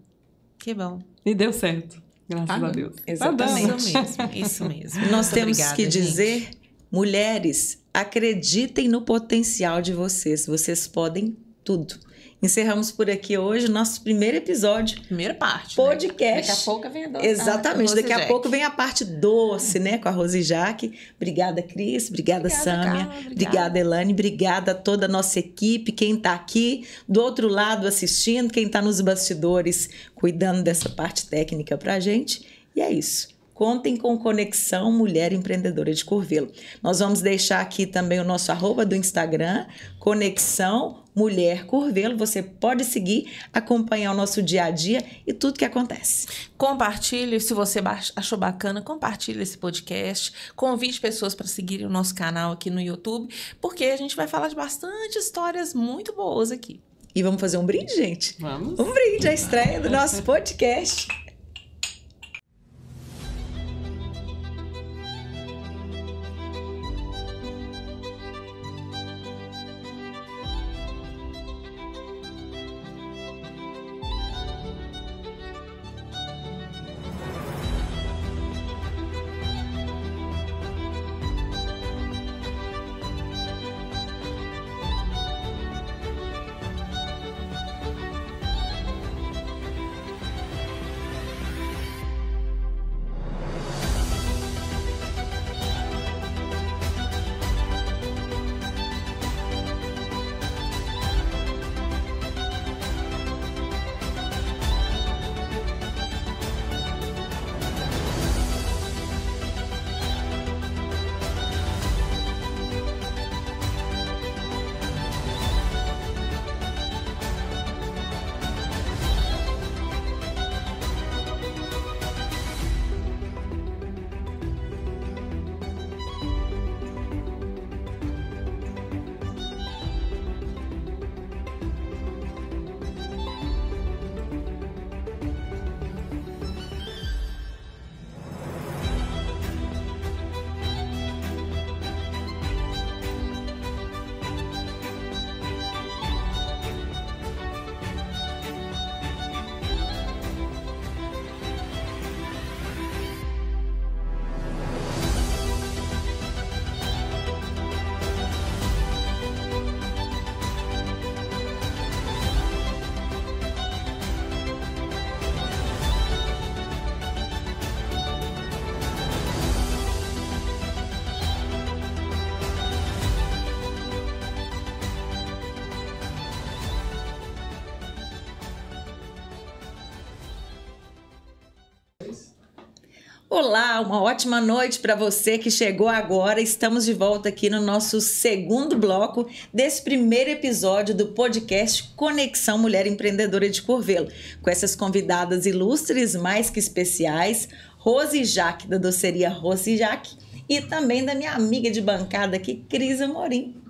Que bom. E deu certo. Graças a ah, Deus. Exatamente. Tá isso mesmo. Isso mesmo. Nós Muito temos obrigada, que dizer, gente. mulheres, acreditem no potencial de vocês. Vocês podem tudo. Encerramos por aqui hoje o nosso primeiro episódio. Primeira parte. Né? Podcast. Né? Daqui a pouco vem a doce. Exatamente, ah, a daqui a pouco vem a parte doce, né? Com a Rose Jaque. Obrigada, Cris. Obrigada, obrigada Sâmia. Obrigada. obrigada, Elane. Obrigada a toda a nossa equipe, quem está aqui do outro lado assistindo, quem está nos bastidores cuidando dessa parte técnica para gente. E é isso contem com Conexão Mulher Empreendedora de Curvelo. Nós vamos deixar aqui também o nosso arroba do Instagram, Conexão Mulher Curvelo. Você pode seguir, acompanhar o nosso dia a dia e tudo que acontece. Compartilhe, se você achou bacana, compartilhe esse podcast. Convide pessoas para seguirem o nosso canal aqui no YouTube, porque a gente vai falar de bastante histórias muito boas aqui. E vamos fazer um brinde, gente? Vamos. Um brinde à estreia do nosso podcast. uma ótima noite para você que chegou agora. Estamos de volta aqui no nosso segundo bloco desse primeiro episódio do podcast Conexão Mulher Empreendedora de Corvelo, com essas convidadas ilustres mais que especiais, Rose Jaque, da doceria Rose Jaque, e também da minha amiga de bancada aqui, Cris Amorim.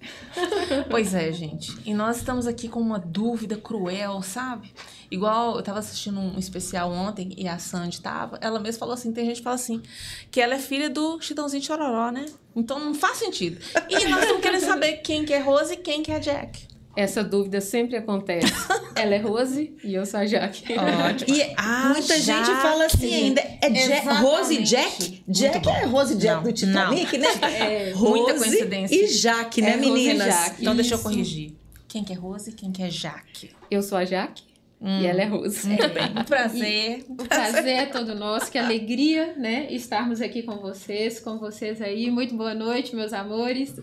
pois é, gente. E nós estamos aqui com uma dúvida cruel, sabe? Igual eu tava assistindo um especial ontem e a Sandy tava, ela mesma falou assim: tem gente que fala assim, que ela é filha do Chitãozinho Chororó, né? Então não faz sentido. E nós estamos querendo saber quem que é Rose e quem que é Jack. Essa dúvida sempre acontece. Ela é Rose e eu sou a Jaque. Ótimo. E muita Jaque. gente fala assim ainda. É Jack, Rose e Jack? Jack é Rose e Jack não, do Titanic, não. né? É, Rose muita coincidência. E Jaque, né, é meninas? Jaque. Então Isso. deixa eu corrigir. Quem que é Rose e quem que é Jaque? Eu sou a Jaque. Hum. E ela é Rose. Muito bem. Um prazer. o prazer é todo nosso. Que alegria, né? Estarmos aqui com vocês, com vocês aí. Muito boa noite, meus amores.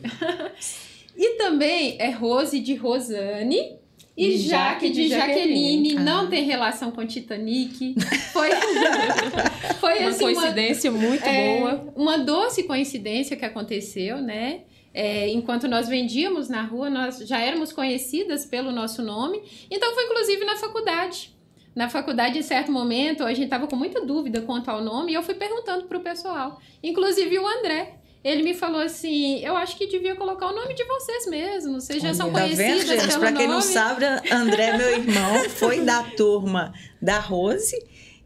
E também é Rose de Rosane. E, Jaque, Jaque de Jaqueline, Jaqueline. Ah. não tem relação com Titanic. Foi, foi uma assim, coincidência uma, muito é, boa. Uma doce coincidência que aconteceu, né? É, enquanto nós vendíamos na rua, nós já éramos conhecidas pelo nosso nome. Então foi inclusive na faculdade. Na faculdade, em certo momento, a gente estava com muita dúvida quanto ao nome e eu fui perguntando para o pessoal, inclusive o André ele me falou assim: eu acho que devia colocar o nome de vocês mesmos. Vocês já Olha, são conhecidos. Tá vendo, gente? Para quem nome. não sabe, André, meu irmão, foi da turma da Rose.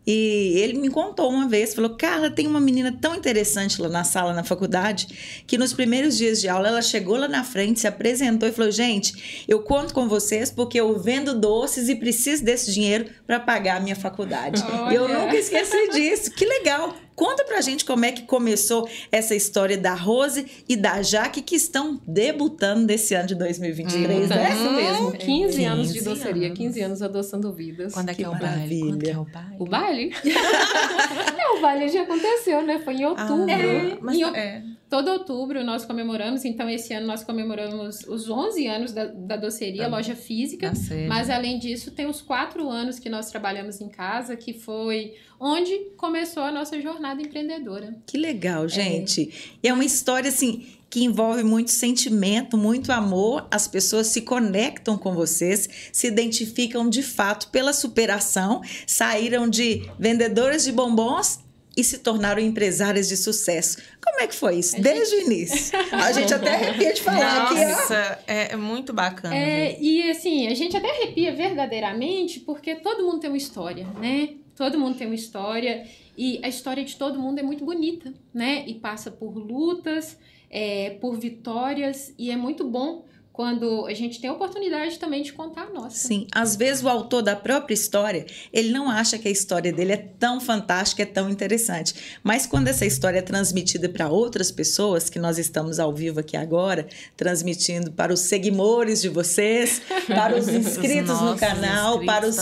E ele me contou uma vez, falou: Carla, tem uma menina tão interessante lá na sala, na faculdade, que nos primeiros dias de aula ela chegou lá na frente, se apresentou e falou: Gente, eu conto com vocês porque eu vendo doces e preciso desse dinheiro para pagar a minha faculdade. Eu nunca esqueci disso. Que legal! Conta pra gente como é que começou essa história da Rose e da Jaque que estão debutando nesse ano de 2023, hum, então, né? É isso uhum. mesmo, 15, 15 anos de doceria, anos. 15 anos adoçando vidas. Quando é que, que é o baile? Quando é, é o baile? O baile? é, o baile já aconteceu, né? Foi em ah, outubro. Ah, é, mas, em, tá- é. Todo outubro nós comemoramos, então esse ano nós comemoramos os 11 anos da, da doceria, da, loja física. Mas além disso, tem os quatro anos que nós trabalhamos em casa, que foi onde começou a nossa jornada empreendedora. Que legal, é. gente. É. é uma história assim que envolve muito sentimento, muito amor. As pessoas se conectam com vocês, se identificam de fato pela superação, saíram de vendedoras de bombons e se tornaram empresárias de sucesso. Como é que foi isso? Gente... Desde o início. A gente até arrepia de falar ah, Nossa, aqui. É, Nossa, é muito bacana. É, e assim, a gente até arrepia verdadeiramente porque todo mundo tem uma história, né? Todo mundo tem uma história e a história de todo mundo é muito bonita, né? E passa por lutas, é, por vitórias e é muito bom quando a gente tem a oportunidade também de contar a nossa. Sim, às vezes o autor da própria história, ele não acha que a história dele é tão fantástica, é tão interessante, mas quando essa história é transmitida para outras pessoas, que nós estamos ao vivo aqui agora, transmitindo para os seguidores de vocês, para os inscritos os no canal, inscritos para os,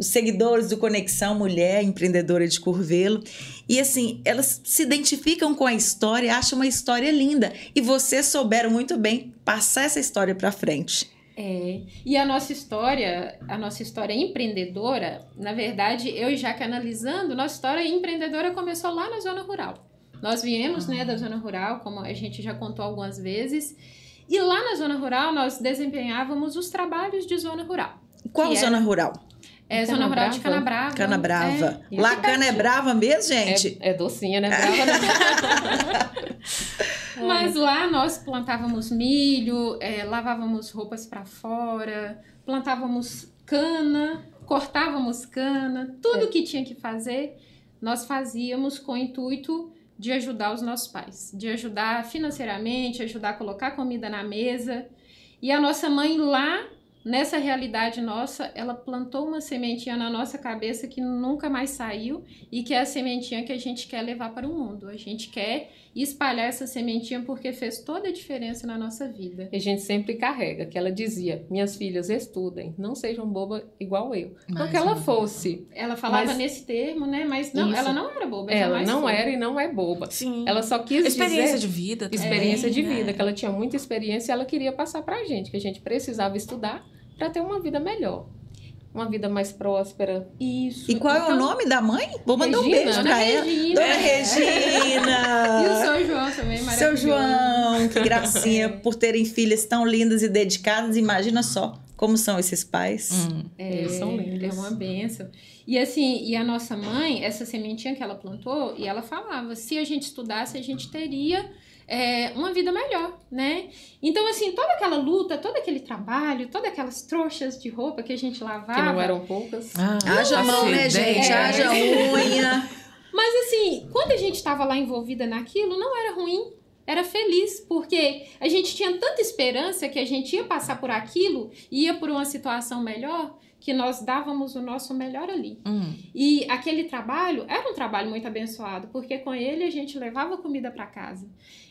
os, seguidores do Conexão Mulher Empreendedora de Curvelo, e assim, elas se identificam com a história, acham uma história linda. E vocês souberam muito bem passar essa história para frente. É. E a nossa história, a nossa história empreendedora, na verdade, eu e Jaque analisando, nossa história empreendedora começou lá na zona rural. Nós viemos, né, da zona rural, como a gente já contou algumas vezes, e lá na zona rural nós desempenhávamos os trabalhos de zona rural. Qual é zona rural? É, zona rural de Cana Brava. Cana É, Lá cana é brava mesmo, gente? É, é docinha, né? Brava, né? Mas lá nós plantávamos milho, é, lavávamos roupas para fora, plantávamos cana, cortávamos cana, tudo é. que tinha que fazer, nós fazíamos com o intuito de ajudar os nossos pais, de ajudar financeiramente, ajudar a colocar comida na mesa. E a nossa mãe lá nessa realidade nossa, ela plantou uma sementinha na nossa cabeça que nunca mais saiu e que é a sementinha que a gente quer levar para o mundo. A gente quer espalhar essa sementinha porque fez toda a diferença na nossa vida. E a gente sempre carrega, que ela dizia: "Minhas filhas estudem, não sejam boba igual eu". Não que ela fosse. Ela falava mas, nesse termo, né? Mas não, isso. ela não era boba, ela não foi. era e não é boba. Sim. Ela só quis experiência dizer, de vida, também, experiência de é. vida, que ela tinha muita experiência, e ela queria passar para a gente que a gente precisava estudar para ter uma vida melhor. Uma vida mais próspera. Isso. E qual então, é o então, nome da mãe? Vou mandar Regina, um beijo pra né? ela. Regina. Dona Regina. e o seu João também, Seu João, que gracinha, por terem filhas tão lindas e dedicadas. Imagina só como são esses pais. Hum, é, eles são lindos. É uma benção. E assim, e a nossa mãe, essa sementinha que ela plantou, e ela falava: se a gente estudasse, a gente teria é, uma vida melhor, né? Então, assim, toda aquela luta, todo aquele trabalho, todas aquelas trouxas de roupa que a gente lavava. Que não eram poucas. Ah, haja mão, né, gente? É. Haja unha. Mas, assim, quando a gente estava lá envolvida naquilo, não era ruim, era feliz, porque a gente tinha tanta esperança que a gente ia passar por aquilo, ia por uma situação melhor, que nós dávamos o nosso melhor ali. Hum. E aquele trabalho era um trabalho muito abençoado, porque com ele a gente levava comida para casa.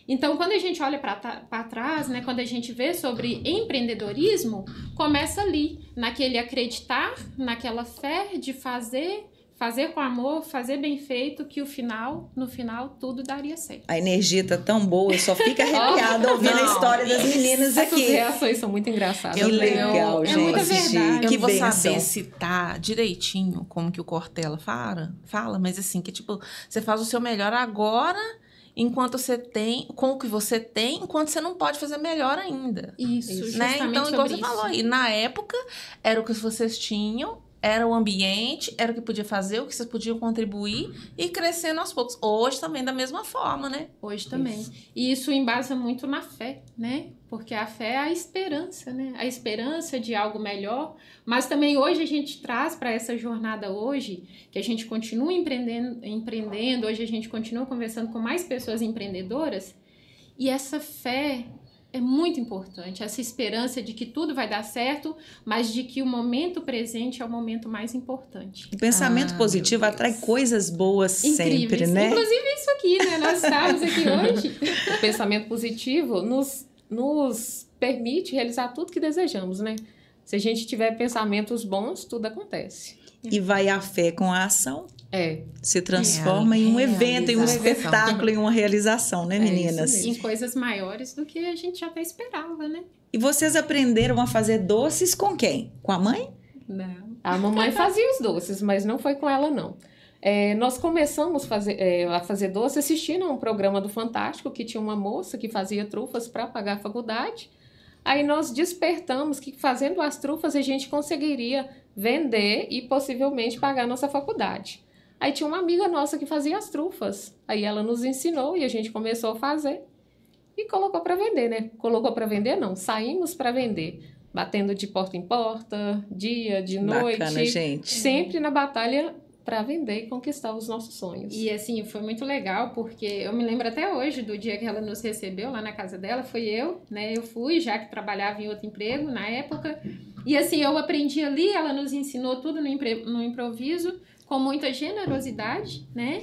Então, quando a gente olha para trás, né, quando a gente vê sobre empreendedorismo, começa ali, naquele acreditar, naquela fé de fazer, fazer com amor, fazer bem feito, que o final, no final, tudo daria certo. A energia tá tão boa, eu só fico arrepiada ouvindo a história das meninas aqui. As reações são muito engraçadas. Que legal, eu, gente. É muita verdade. Eu é que você vou benção. saber citar direitinho como que o Cortella fala, fala, mas assim, que tipo, você faz o seu melhor agora enquanto você tem, com o que você tem, enquanto você não pode fazer melhor ainda. Isso, isso. Né? Então, igual você isso. falou aí, na época era o que vocês tinham, era o ambiente, era o que podia fazer, o que vocês podiam contribuir e crescendo aos poucos. Hoje também da mesma forma, né? Hoje também. Isso. E isso embasa muito na fé, né? Porque a fé é a esperança, né? A esperança de algo melhor. Mas também hoje a gente traz para essa jornada hoje, que a gente continua empreendendo, empreendendo, hoje a gente continua conversando com mais pessoas empreendedoras, e essa fé é muito importante essa esperança de que tudo vai dar certo, mas de que o momento presente é o momento mais importante. O pensamento ah, positivo atrai coisas boas Incríveis. sempre, né? Inclusive isso aqui, né? Nós estamos aqui hoje. o pensamento positivo nos, nos permite realizar tudo que desejamos, né? Se a gente tiver pensamentos bons, tudo acontece. E vai a fé com a ação. É. Se transforma é, em um evento, em um espetáculo, em uma realização, né, é meninas? É em coisas maiores do que a gente até esperava, né? E vocês aprenderam a fazer doces com quem? Com a mãe? Não. A mamãe fazia os doces, mas não foi com ela, não. É, nós começamos fazer, é, a fazer doce assistindo a um programa do Fantástico que tinha uma moça que fazia trufas para pagar a faculdade. Aí nós despertamos que fazendo as trufas a gente conseguiria vender e possivelmente pagar a nossa faculdade. Aí tinha uma amiga nossa que fazia as trufas. Aí ela nos ensinou e a gente começou a fazer e colocou para vender, né? Colocou para vender não, saímos para vender, batendo de porta em porta, dia, de noite, Bacana, gente. sempre na batalha para vender e conquistar os nossos sonhos. E assim, foi muito legal porque eu me lembro até hoje do dia que ela nos recebeu lá na casa dela, foi eu, né? Eu fui, já que trabalhava em outro emprego na época. E assim, eu aprendi ali, ela nos ensinou tudo no, no improviso com muita generosidade, né?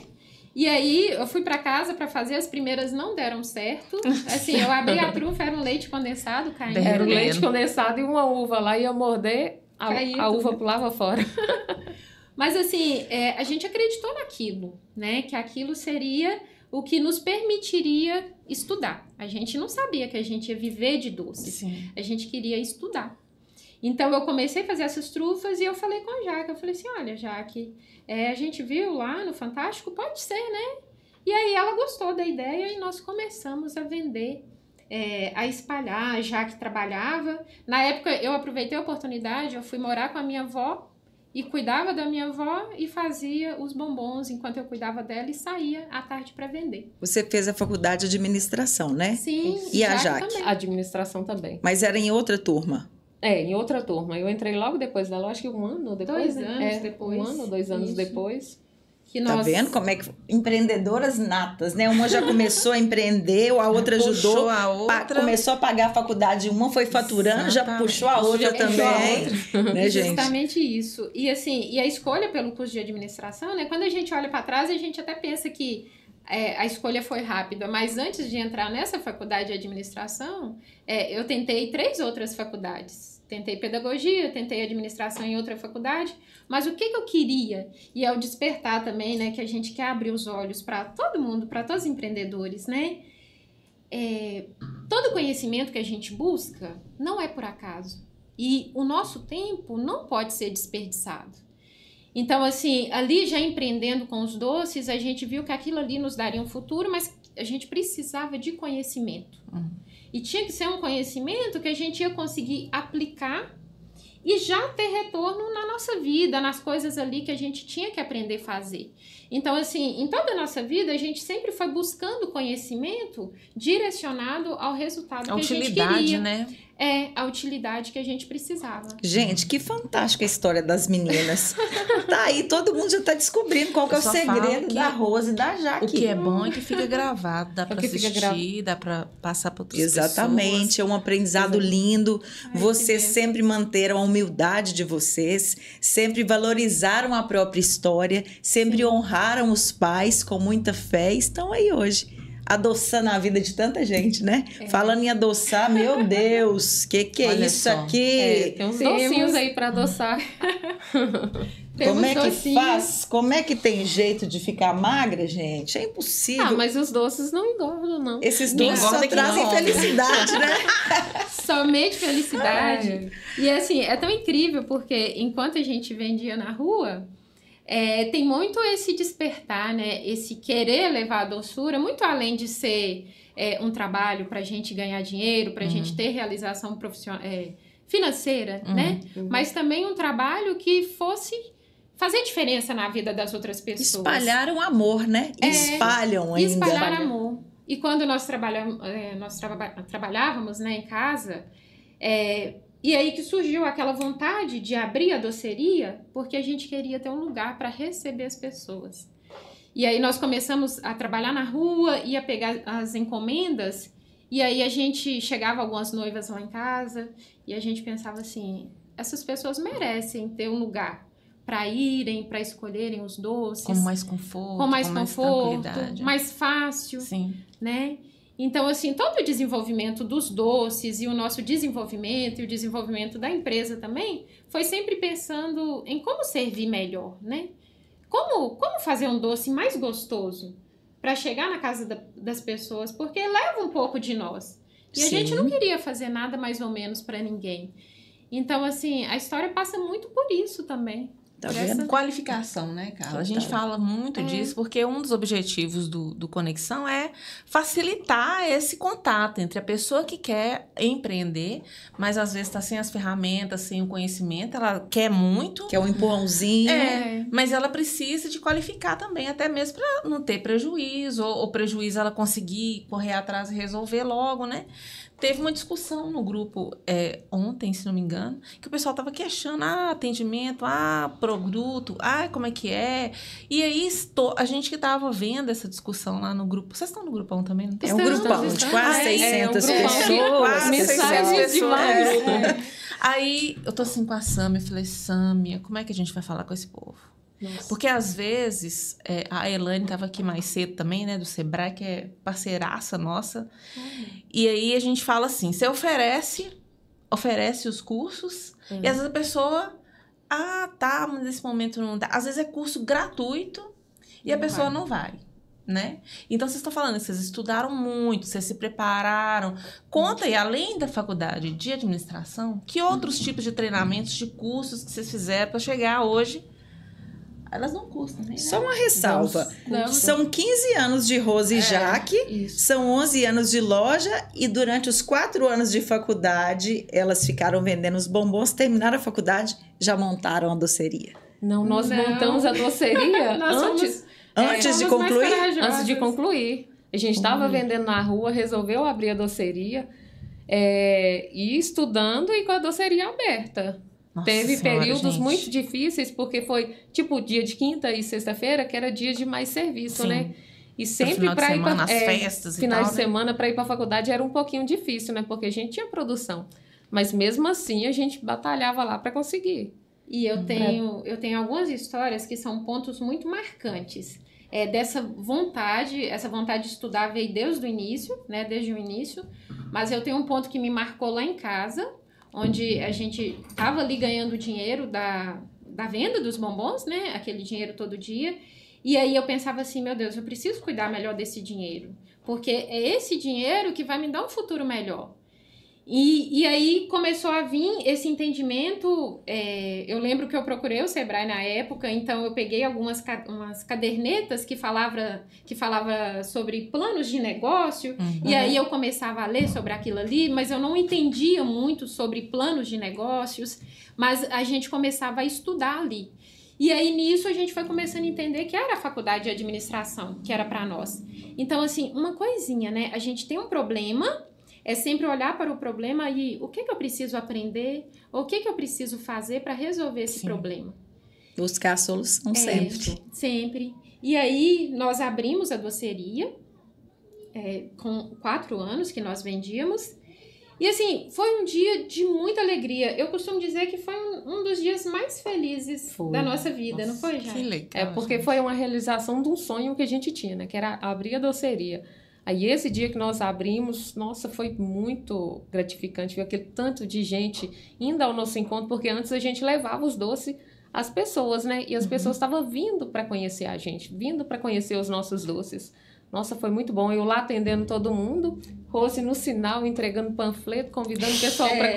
E aí eu fui para casa para fazer, as primeiras não deram certo. Assim, eu abri a trufa, era um leite condensado caindo. Era um leite condensado e uma uva lá, e eu morder, a, a uva pulava fora. Mas assim, é, a gente acreditou naquilo, né? Que aquilo seria o que nos permitiria estudar. A gente não sabia que a gente ia viver de doces. Sim. A gente queria estudar. Então eu comecei a fazer essas trufas e eu falei com a Jaque, eu falei assim, olha Jaque, é, a gente viu lá no Fantástico, pode ser, né? E aí ela gostou da ideia e nós começamos a vender, é, a espalhar, já que trabalhava. Na época eu aproveitei a oportunidade, eu fui morar com a minha avó e cuidava da minha avó e fazia os bombons enquanto eu cuidava dela e saía à tarde para vender. Você fez a faculdade de administração, né? Sim. E a Jaque? Também. Administração também. Mas era em outra turma? É, em outra turma. Eu entrei logo depois dela, acho que um ano depois. Dois né? anos é, depois. Um ano, dois anos Isso. depois. Que tá nós... Tá vendo como é que. Empreendedoras natas, né? Uma já começou a empreender, a outra puxou ajudou. a outra. começou a pagar a faculdade, uma foi faturando, Exatamente. já puxou a outra já também. A outra. Né, gente? Justamente isso. E assim, e a escolha pelo curso de administração, né? Quando a gente olha para trás, a gente até pensa que é, a escolha foi rápida, mas antes de entrar nessa faculdade de administração, é, eu tentei três outras faculdades. Tentei pedagogia, tentei administração em outra faculdade, mas o que, que eu queria? E é o despertar também, né? Que a gente quer abrir os olhos para todo mundo, para todos os empreendedores, né? É, todo conhecimento que a gente busca não é por acaso. E o nosso tempo não pode ser desperdiçado. Então, assim, ali já empreendendo com os doces, a gente viu que aquilo ali nos daria um futuro, mas a gente precisava de conhecimento. Uhum. E tinha que ser um conhecimento que a gente ia conseguir aplicar e já ter retorno na nossa vida, nas coisas ali que a gente tinha que aprender a fazer. Então, assim, em toda a nossa vida, a gente sempre foi buscando conhecimento direcionado ao resultado a que a gente queria. né? é a utilidade que a gente precisava. Gente, que fantástica a história das meninas. tá aí, todo mundo já tá descobrindo qual que é o segredo da Rose e da Jaque. O que é bom é que fica gravado, dá para assistir, gra... dá para passar para outras Exatamente, pessoas. é um aprendizado lindo. Ai, vocês sempre manteram a humildade de vocês, sempre valorizaram a própria história, sempre Sim. honraram os pais com muita fé e estão aí hoje adoçando a vida de tanta gente, né? É. Falando em adoçar, meu Deus, que que é Olha isso só. aqui? É, tem uns Temos... docinhos aí para adoçar. Como é que docinhos. faz? Como é que tem jeito de ficar magra, gente? É impossível. Ah, mas os doces não engordam, não. Esses doces só é trazem felicidade, né? Somente felicidade. Ai. E assim, é tão incrível porque enquanto a gente vendia na rua, é, tem muito esse despertar, né? Esse querer levar a doçura, muito além de ser é, um trabalho para a gente ganhar dinheiro, para a uhum. gente ter realização profissional, é, financeira, uhum. né? Uhum. Mas também um trabalho que fosse fazer diferença na vida das outras pessoas. Espalharam amor, né? É, Espalham ainda. Espalhar amor. E quando nós, trabalhamos, é, nós trabalhávamos né, em casa, é, e aí que surgiu aquela vontade de abrir a doceria, porque a gente queria ter um lugar para receber as pessoas. E aí nós começamos a trabalhar na rua, e a pegar as encomendas, e aí a gente chegava algumas noivas lá em casa, e a gente pensava assim, essas pessoas merecem ter um lugar para irem, para escolherem os doces, com mais conforto, com mais, com conforto, mais, mais fácil, Sim. né? Então, assim, todo o desenvolvimento dos doces e o nosso desenvolvimento e o desenvolvimento da empresa também foi sempre pensando em como servir melhor, né? Como, como fazer um doce mais gostoso para chegar na casa da, das pessoas, porque leva um pouco de nós. E Sim. a gente não queria fazer nada mais ou menos para ninguém. Então, assim, a história passa muito por isso também. Tá vendo? qualificação, né, Carla? A gente fala muito é. disso porque um dos objetivos do, do Conexão é facilitar esse contato entre a pessoa que quer empreender, mas às vezes está sem as ferramentas, sem o conhecimento, ela quer muito. Quer um empurrãozinho. É, mas ela precisa de qualificar também, até mesmo para não ter prejuízo, ou, ou prejuízo ela conseguir correr atrás e resolver logo, né? Teve uma discussão no grupo é, ontem, se não me engano, que o pessoal tava queixando, ah, atendimento, ah, produto, ah, como é que é? E aí estou, a gente que tava vendo essa discussão lá no grupo. Vocês estão no grupão também? Não tem? É um grupão de tipo, quase 600 ah, é, é um pessoas. Quase 600 pessoas. É. Né? Aí eu tô assim com a Samia, falei, Samia, como é que a gente vai falar com esse povo? Nossa. Porque às vezes, é, a Elane estava aqui mais cedo também, né, do Sebrae, que é parceiraça nossa. E aí a gente fala assim: você oferece, oferece os cursos, e é. às vezes a pessoa, ah, tá, mas nesse momento não dá. Às vezes é curso gratuito e não a pessoa vai. não vai. Né? Então vocês estão falando vocês estudaram muito, vocês se prepararam. Conta aí, além da faculdade de administração, que outros uhum. tipos de treinamentos, de cursos que vocês fizeram para chegar hoje elas não custam, né? Só uma ressalva. Não, são 15 anos de Rose e é, Jaque, isso. são 11 anos de loja e durante os quatro anos de faculdade, elas ficaram vendendo os bombons, terminaram a faculdade, já montaram a doceria. Não, nós não. montamos a doceria antes, antes, é, de concluir? Antes de concluir. A gente estava uhum. vendendo na rua, resolveu abrir a doceria é, e estudando e com a doceria aberta. Nossa Teve senhora, períodos gente. muito difíceis, porque foi tipo dia de quinta e sexta-feira, que era dia de mais serviço, né? Sim. né? E sempre para ir para é, festas e final tal, de né? semana para ir para a faculdade era um pouquinho difícil, né? Porque a gente tinha produção, mas mesmo assim a gente batalhava lá para conseguir. E eu uhum. tenho eu tenho algumas histórias que são pontos muito marcantes. É, dessa vontade, essa vontade de estudar veio desde o início, né? Desde o início. Mas eu tenho um ponto que me marcou lá em casa, onde a gente estava ali ganhando dinheiro da, da venda dos bombons, né? Aquele dinheiro todo dia. E aí eu pensava assim, meu Deus, eu preciso cuidar melhor desse dinheiro, porque é esse dinheiro que vai me dar um futuro melhor. E, e aí começou a vir esse entendimento. É, eu lembro que eu procurei o Sebrae na época, então eu peguei algumas ca, umas cadernetas que falava, que falava sobre planos de negócio, uhum. e aí eu começava a ler sobre aquilo ali, mas eu não entendia muito sobre planos de negócios, mas a gente começava a estudar ali. E aí nisso a gente foi começando a entender que era a faculdade de administração que era para nós. Então assim, uma coisinha, né? A gente tem um problema é sempre olhar para o problema e o que, que eu preciso aprender, o que, que eu preciso fazer para resolver esse Sim. problema. Buscar a solução é, sempre. Sempre. E aí nós abrimos a doceria é, com quatro anos que nós vendíamos. E assim, foi um dia de muita alegria. Eu costumo dizer que foi um, um dos dias mais felizes foi. da nossa vida, nossa, não foi, já? Que legal. É porque gente. foi uma realização de um sonho que a gente tinha, né? Que era abrir a doceria. Aí esse dia que nós abrimos, nossa, foi muito gratificante ver aquele tanto de gente indo ao nosso encontro, porque antes a gente levava os doces às pessoas, né? E as uhum. pessoas estavam vindo para conhecer a gente, vindo para conhecer os nossos doces. Nossa, foi muito bom. Eu lá atendendo todo mundo, Rose no sinal, entregando panfleto, convidando o pessoal é.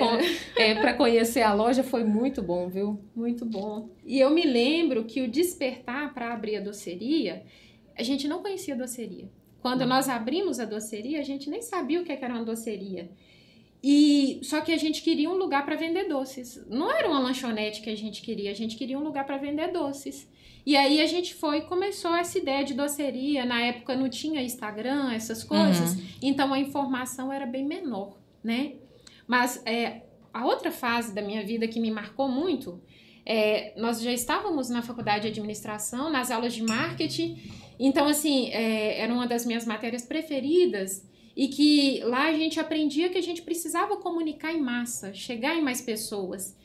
para é, conhecer a loja. Foi muito bom, viu? Muito bom. E eu me lembro que o despertar para abrir a doceria, a gente não conhecia a doceria. Quando hum. nós abrimos a doceria, a gente nem sabia o é que era uma doceria. E só que a gente queria um lugar para vender doces. Não era uma lanchonete que a gente queria, a gente queria um lugar para vender doces. E aí a gente foi começou essa ideia de doceria. Na época não tinha Instagram, essas uhum. coisas. Uhum. Então a informação era bem menor, né? Mas é, a outra fase da minha vida que me marcou muito é, nós já estávamos na faculdade de administração, nas aulas de marketing, então, assim, é, era uma das minhas matérias preferidas e que lá a gente aprendia que a gente precisava comunicar em massa, chegar em mais pessoas.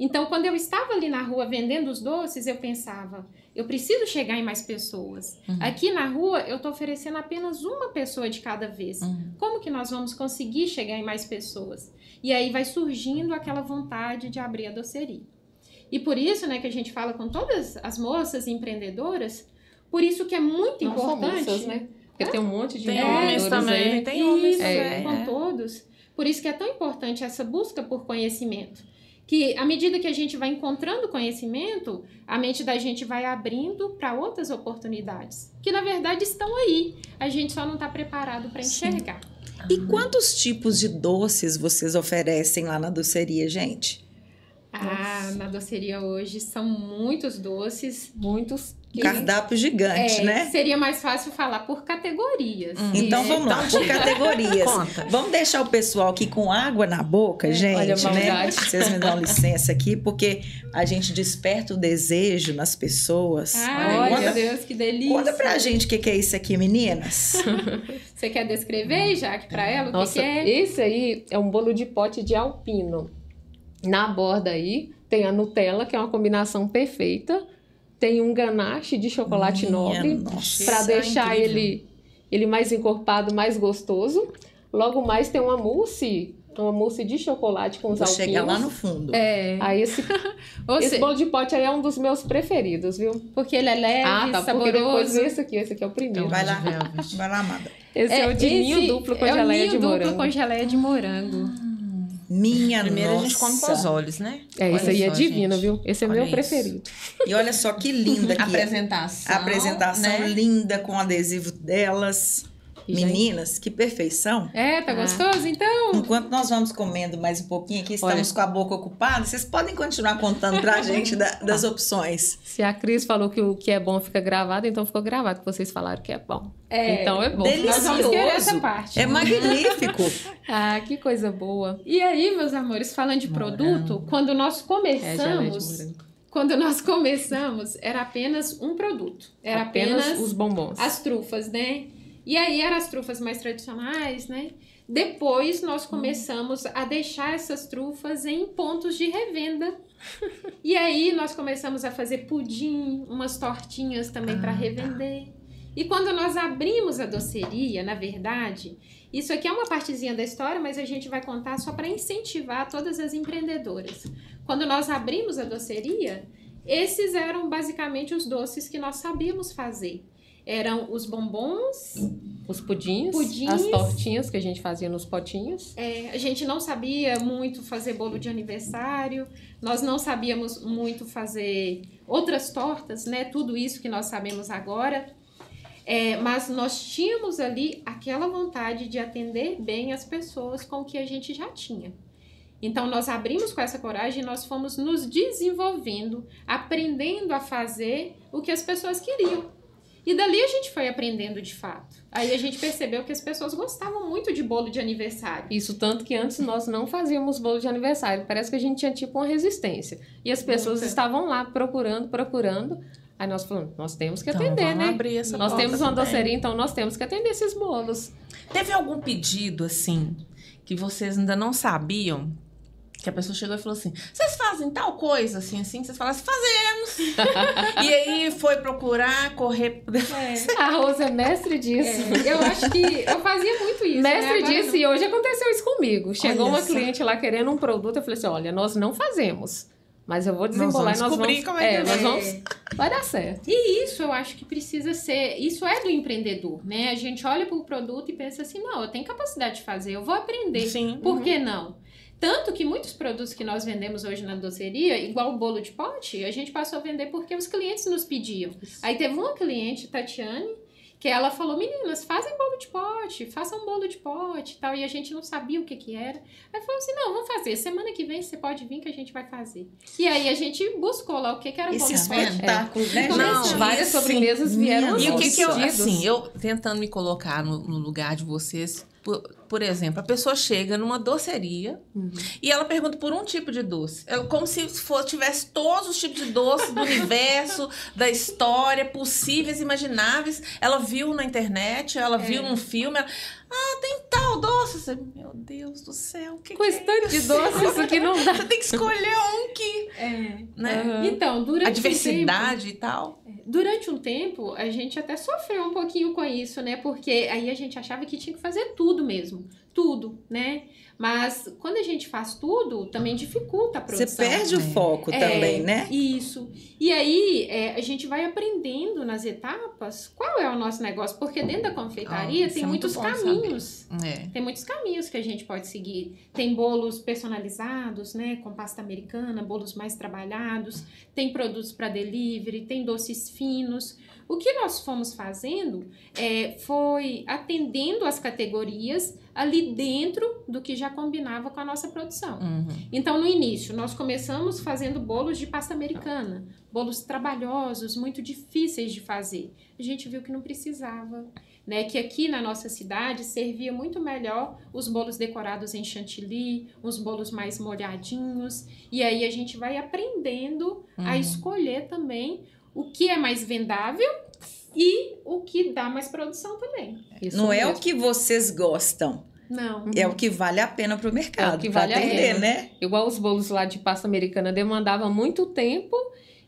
Então, quando eu estava ali na rua vendendo os doces, eu pensava, eu preciso chegar em mais pessoas. Uhum. Aqui na rua, eu estou oferecendo apenas uma pessoa de cada vez. Uhum. Como que nós vamos conseguir chegar em mais pessoas? E aí vai surgindo aquela vontade de abrir a doceria. E por isso, né, que a gente fala com todas as moças empreendedoras por isso que é muito Não importante. Moças, né? Porque é? tem um monte de tem homens né? também, aí. tem homens isso, também. É, com é. todos. Por isso que é tão importante essa busca por conhecimento. Que à medida que a gente vai encontrando conhecimento, a mente da gente vai abrindo para outras oportunidades, que na verdade estão aí. A gente só não está preparado para enxergar. E quantos tipos de doces vocês oferecem lá na doceria, gente? Ah, Nossa. na doceria hoje são muitos doces. Muitos que, Cardápio gigante, é, né? Seria mais fácil falar por categorias. Hum. Então né? vamos lá, então, por categorias. vamos deixar o pessoal aqui com água na boca, é, gente, olha, né? Vocês me dão licença aqui, porque a gente desperta o desejo nas pessoas. Ai, conta, meu Deus, que delícia. Conta pra gente o que, que, é isso aqui, meninas. Você quer descrever, Jaque, pra ela o Nossa, que, que é? Esse aí é um bolo de pote de alpino. Na borda aí tem a Nutella, que é uma combinação perfeita tem um ganache de chocolate Minha nobre para é deixar é ele, ele mais encorpado, mais gostoso. Logo mais tem uma mousse uma mousse de chocolate com os Vou alquinhos. Chegar lá no fundo. É. Aí esse, esse bolo de pote aí é um dos meus preferidos, viu? Porque ele é leve, ah, tá, saboroso. Porque depois esse aqui, esse aqui é o primeiro. Então vai lá, vai lá, amada. Esse é, é o de ninho duplo com é geleia de morango. É o ninho duplo com geleia de morango. Minha Primeiro nossa. a gente come com os olhos, né? É, olha esse aí é só, é divino, viu? Esse é olha meu isso. preferido. E olha só que linda que apresentação, é. Apresentação. Apresentação né? linda com o adesivo delas. Meninas, que perfeição. É, tá ah. gostoso, então. Enquanto nós vamos comendo mais um pouquinho aqui, estamos Olha. com a boca ocupada, vocês podem continuar contando pra gente da, das ah. opções. Se a Cris falou que o que é bom fica gravado, então ficou gravado que vocês falaram que é bom. É, então é bom. Delicioso. essa parte. É magnífico. ah, que coisa boa. E aí, meus amores, falando de morango. produto, quando nós é, começamos... É, quando nós começamos, era apenas um produto. Era apenas, apenas os bombons. As trufas, né? E aí eram as trufas mais tradicionais, né? Depois nós hum. começamos a deixar essas trufas em pontos de revenda. e aí nós começamos a fazer pudim, umas tortinhas também ah, para tá. revender. Tá. E quando nós abrimos a doceria, na verdade, isso aqui é uma partezinha da história, mas a gente vai contar só para incentivar todas as empreendedoras. Quando nós abrimos a doceria, esses eram basicamente os doces que nós sabíamos fazer eram os bombons, os pudins, pudins, as tortinhas que a gente fazia nos potinhos. É, a gente não sabia muito fazer bolo de aniversário, nós não sabíamos muito fazer outras tortas, né? Tudo isso que nós sabemos agora. É, mas nós tínhamos ali aquela vontade de atender bem as pessoas com o que a gente já tinha. Então nós abrimos com essa coragem e nós fomos nos desenvolvendo, aprendendo a fazer o que as pessoas queriam. E dali a gente foi aprendendo de fato. Aí a gente percebeu que as pessoas gostavam muito de bolo de aniversário. Isso tanto que antes nós não fazíamos bolo de aniversário. Parece que a gente tinha tipo uma resistência. E as pessoas estavam lá procurando, procurando. Aí nós falamos, nós temos que então, atender, né? nós temos uma também. doceria, então nós temos que atender esses bolos. Teve algum pedido assim que vocês ainda não sabiam que a pessoa chegou e falou assim: vocês fazem tal coisa, assim, assim? Vocês falam fazemos. e aí foi procurar, correr. É. A Rosa é mestre disso. É. Eu acho que eu fazia muito isso. Né? Mestre né? disso, não. e hoje aconteceu isso comigo. Chegou olha uma só. cliente lá querendo um produto, eu falei assim: olha, nós não fazemos. Mas eu vou desembolar nós vamos e nós vamos. Como é, é, nós vamos. Vai dar certo. E isso eu acho que precisa ser. Isso é do empreendedor, né? A gente olha para o produto e pensa assim: não, eu tenho capacidade de fazer, eu vou aprender. Sim. Por uhum. que não? Tanto que muitos produtos que nós vendemos hoje na doceria, igual o bolo de pote, a gente passou a vender porque os clientes nos pediam. Aí teve uma cliente, Tatiane, que ela falou, meninas, fazem bolo de pote, façam um bolo de pote e tal, e a gente não sabia o que que era. Aí falou assim, não, vamos fazer, semana que vem você pode vir que a gente vai fazer. E aí a gente buscou lá o que que era Esse bolo de pote. espetáculo, é. né? Não, várias sobremesas vieram. E o que que eu, assim, eu tentando me colocar no, no lugar de vocês, por, por exemplo, a pessoa chega numa doceria uhum. e ela pergunta por um tipo de doce. É como se fosse tivesse todos os tipos de doce do universo, da história, possíveis, imagináveis. Ela viu na internet, ela é. viu num filme. Ela, ah, tem tal doce. Você, meu Deus do céu, que Com é esse é de doce, isso aqui não dá. Você tem que escolher um que. É. Né? Uhum. Então, durante. A diversidade tempo... e tal durante um tempo, a gente até sofreu um pouquinho com isso, né? Porque aí a gente achava que tinha que fazer tudo mesmo, tudo, né? Mas quando a gente faz tudo, também dificulta a produção. Você perde né? o é. foco é, também, né? Isso. E aí é, a gente vai aprendendo nas etapas qual é o nosso negócio, porque dentro da confeitaria ah, tem é muitos muito caminhos. É. Tem muitos caminhos que a gente pode seguir. Tem bolos personalizados, né? Com pasta americana, bolos mais trabalhados, tem produtos para delivery, tem doces finos. O que nós fomos fazendo é, foi atendendo as categorias ali dentro do que já combinava com a nossa produção. Uhum. Então, no início, nós começamos fazendo bolos de pasta americana, bolos trabalhosos, muito difíceis de fazer. A gente viu que não precisava. Né, que aqui na nossa cidade servia muito melhor os bolos decorados em chantilly, uns bolos mais molhadinhos, e aí a gente vai aprendendo uhum. a escolher também o que é mais vendável e o que dá mais produção também. Isso Não mesmo. é o que vocês gostam. Não. Uhum. É o que vale a pena para o mercado. É o que vale atender, a pena. né? Igual os bolos lá de pasta americana demandava muito tempo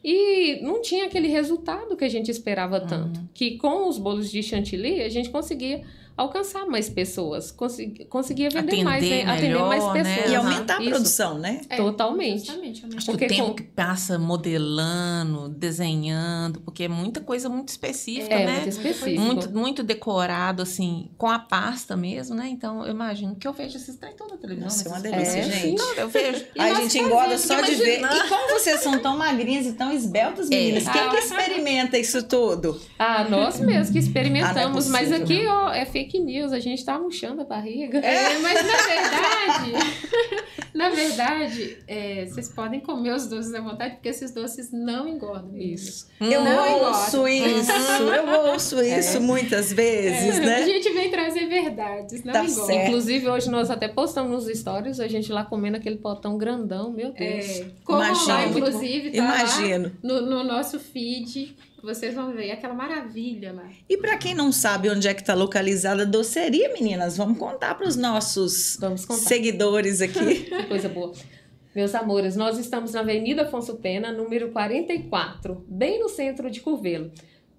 e não tinha aquele resultado que a gente esperava tanto. Uhum. Que com os bolos de chantilly a gente conseguia alcançar mais pessoas, conseguir, conseguir vender atender mais, né? Melhor, atender mais né? pessoas. Né? E aumentar a produção, né? É, então, totalmente. Acho porque que o tempo com... que passa modelando, desenhando, porque é muita coisa muito específica, é, né? Muito, específico. muito muito decorado, assim, com a pasta mesmo, né? Então, eu imagino que eu vejo esses trem toda a televisão. Nossa, é uma delícia, é, gente. Não, eu vejo. a gente engorda só de ver. E como vocês são tão magrinhas e tão esbeltas, é. meninas, é. quem ah, que experimenta isso tudo? Ah, nós mesmos que experimentamos, ah, é possível, mas aqui né? ó, é, fica fake news, a gente tá murchando a barriga. É, mas na verdade, na verdade, é, vocês podem comer os doces à vontade, porque esses doces não engordam. Isso. Eu não ouço engordam. isso, eu ouço é. isso é. muitas vezes, é. né? A gente vem trazer verdades, não tá engorda. Certo. Inclusive, hoje nós até postamos nos stories, a gente lá comendo aquele potão grandão, meu é. Deus. É. Como Imagino. lá, inclusive, tá Imagino. Lá no, no nosso feed vocês vão ver. aquela maravilha lá. E para quem não sabe onde é que está localizada a doceria, meninas, vamos contar para os nossos seguidores aqui. que coisa boa. Meus amores, nós estamos na Avenida Afonso Pena, número 44, bem no centro de Curvelo.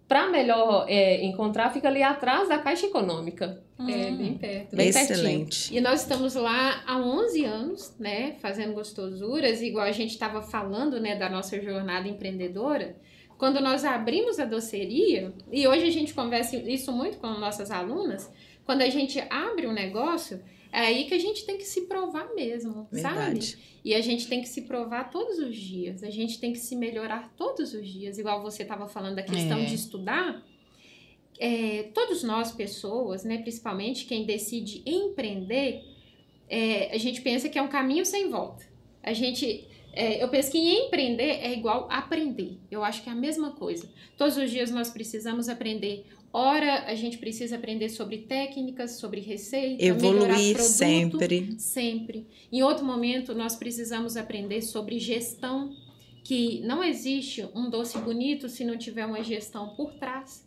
Para melhor é, encontrar, fica ali atrás da Caixa Econômica. é, hum, bem perto. Bem Excelente. Pertinho. E nós estamos lá há 11 anos, né, fazendo gostosuras, igual a gente estava falando, né, da nossa jornada empreendedora. Quando nós abrimos a doceria, e hoje a gente conversa isso muito com nossas alunas, quando a gente abre um negócio, é aí que a gente tem que se provar mesmo, Verdade. sabe? E a gente tem que se provar todos os dias, a gente tem que se melhorar todos os dias, igual você estava falando da questão é. de estudar. É, todos nós, pessoas, né, principalmente quem decide empreender, é, a gente pensa que é um caminho sem volta. A gente é, eu penso que empreender é igual aprender. Eu acho que é a mesma coisa. Todos os dias nós precisamos aprender. Ora, a gente precisa aprender sobre técnicas, sobre receita, evoluir produto, sempre. Sempre. Em outro momento, nós precisamos aprender sobre gestão, que não existe um doce bonito se não tiver uma gestão por trás.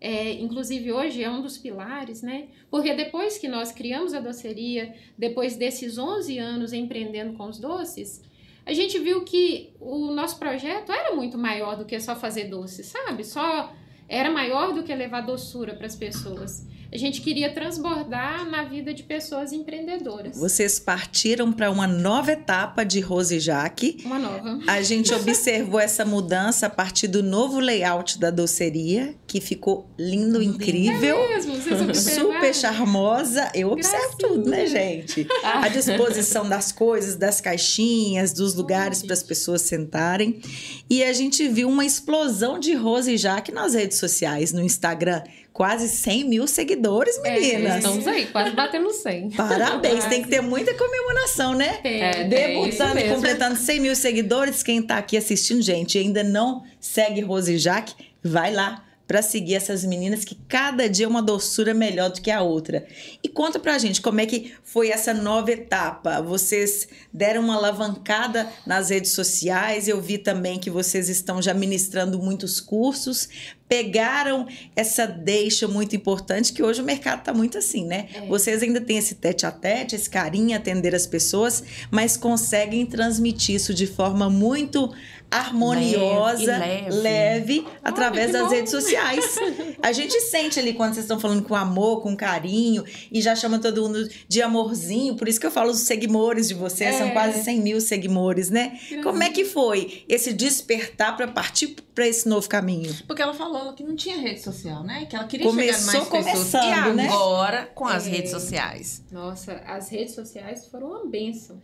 É, inclusive hoje é um dos pilares, né? Porque depois que nós criamos a doceria, depois desses 11 anos empreendendo com os doces, a gente viu que o nosso projeto era muito maior do que só fazer doce, sabe? Só era maior do que levar doçura para as pessoas a gente queria transbordar na vida de pessoas empreendedoras. Vocês partiram para uma nova etapa de Rose Jaque. Uma nova. A gente observou essa mudança a partir do novo layout da doceria, que ficou lindo, incrível. É mesmo, vocês Super charmosa. Eu observo Gracinha. tudo, né, gente? Ah. A disposição das coisas, das caixinhas, dos lugares para as pessoas sentarem. E a gente viu uma explosão de Rose Jaque nas redes sociais, no Instagram quase 100 mil seguidores, é, meninas. É, estamos aí, quase batendo 100. Parabéns, tem que ter muita comemoração, né? É, Debutando, é completando 100 mil seguidores. Quem está aqui assistindo, gente, ainda não segue Rose e Jaque, vai lá para seguir essas meninas que cada dia é uma doçura melhor do que a outra. E conta pra gente como é que foi essa nova etapa. Vocês deram uma alavancada nas redes sociais, eu vi também que vocês estão já ministrando muitos cursos, pegaram essa deixa muito importante que hoje o mercado está muito assim, né? É. Vocês ainda têm esse tete a tete, esse carinho atender as pessoas, mas conseguem transmitir isso de forma muito harmoniosa, leve, leve. através das bom. redes sociais. A gente sente ali quando vocês estão falando com amor, com carinho, e já chama todo mundo de amorzinho. Por isso que eu falo os seguidores de vocês, é. são quase 100 mil seguidores, né? Como é que foi esse despertar para partir para esse novo caminho? Porque ela falou que não tinha rede social, né? Que ela queria Começou chegar mais começando, pessoas. E né? agora né? com as é. redes sociais. Nossa, as redes sociais foram uma benção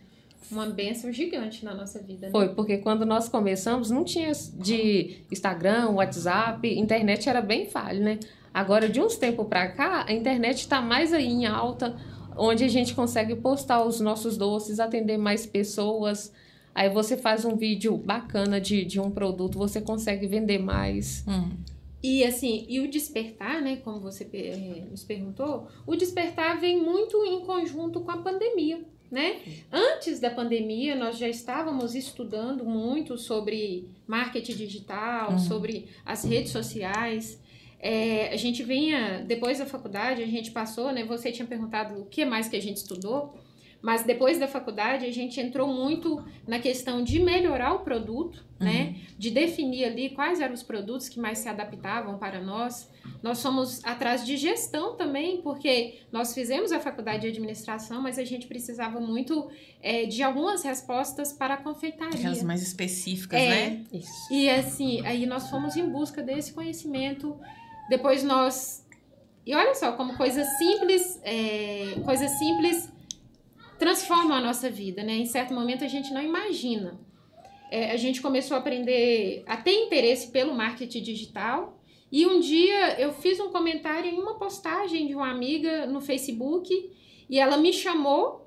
uma benção gigante na nossa vida. Né? Foi, porque quando nós começamos, não tinha de Instagram, WhatsApp, internet era bem falho, né? Agora, de uns tempos para cá, a internet está mais aí em alta, onde a gente consegue postar os nossos doces, atender mais pessoas. Aí você faz um vídeo bacana de, de um produto, você consegue vender mais. Hum. E assim, e o despertar, né, como você eh, nos perguntou, o despertar vem muito em conjunto com a pandemia né? É. Antes da pandemia, nós já estávamos estudando muito sobre marketing digital, uhum. sobre as redes sociais. É, a gente vinha, depois da faculdade, a gente passou, né? Você tinha perguntado o que mais que a gente estudou mas depois da faculdade a gente entrou muito na questão de melhorar o produto, né? uhum. né? De definir ali quais eram os produtos que mais se adaptavam para nós. Nós somos atrás de gestão também, porque nós fizemos a faculdade de administração, mas a gente precisava muito é, de algumas respostas para a confeitaria. As mais específicas, é, né? Isso. E assim, aí nós fomos em busca desse conhecimento. Depois nós e olha só, como coisas simples, é, coisas simples transformam a nossa vida, né? Em certo momento a gente não imagina. É, a gente começou a aprender a ter interesse pelo marketing digital. E um dia eu fiz um comentário em uma postagem de uma amiga no Facebook e ela me chamou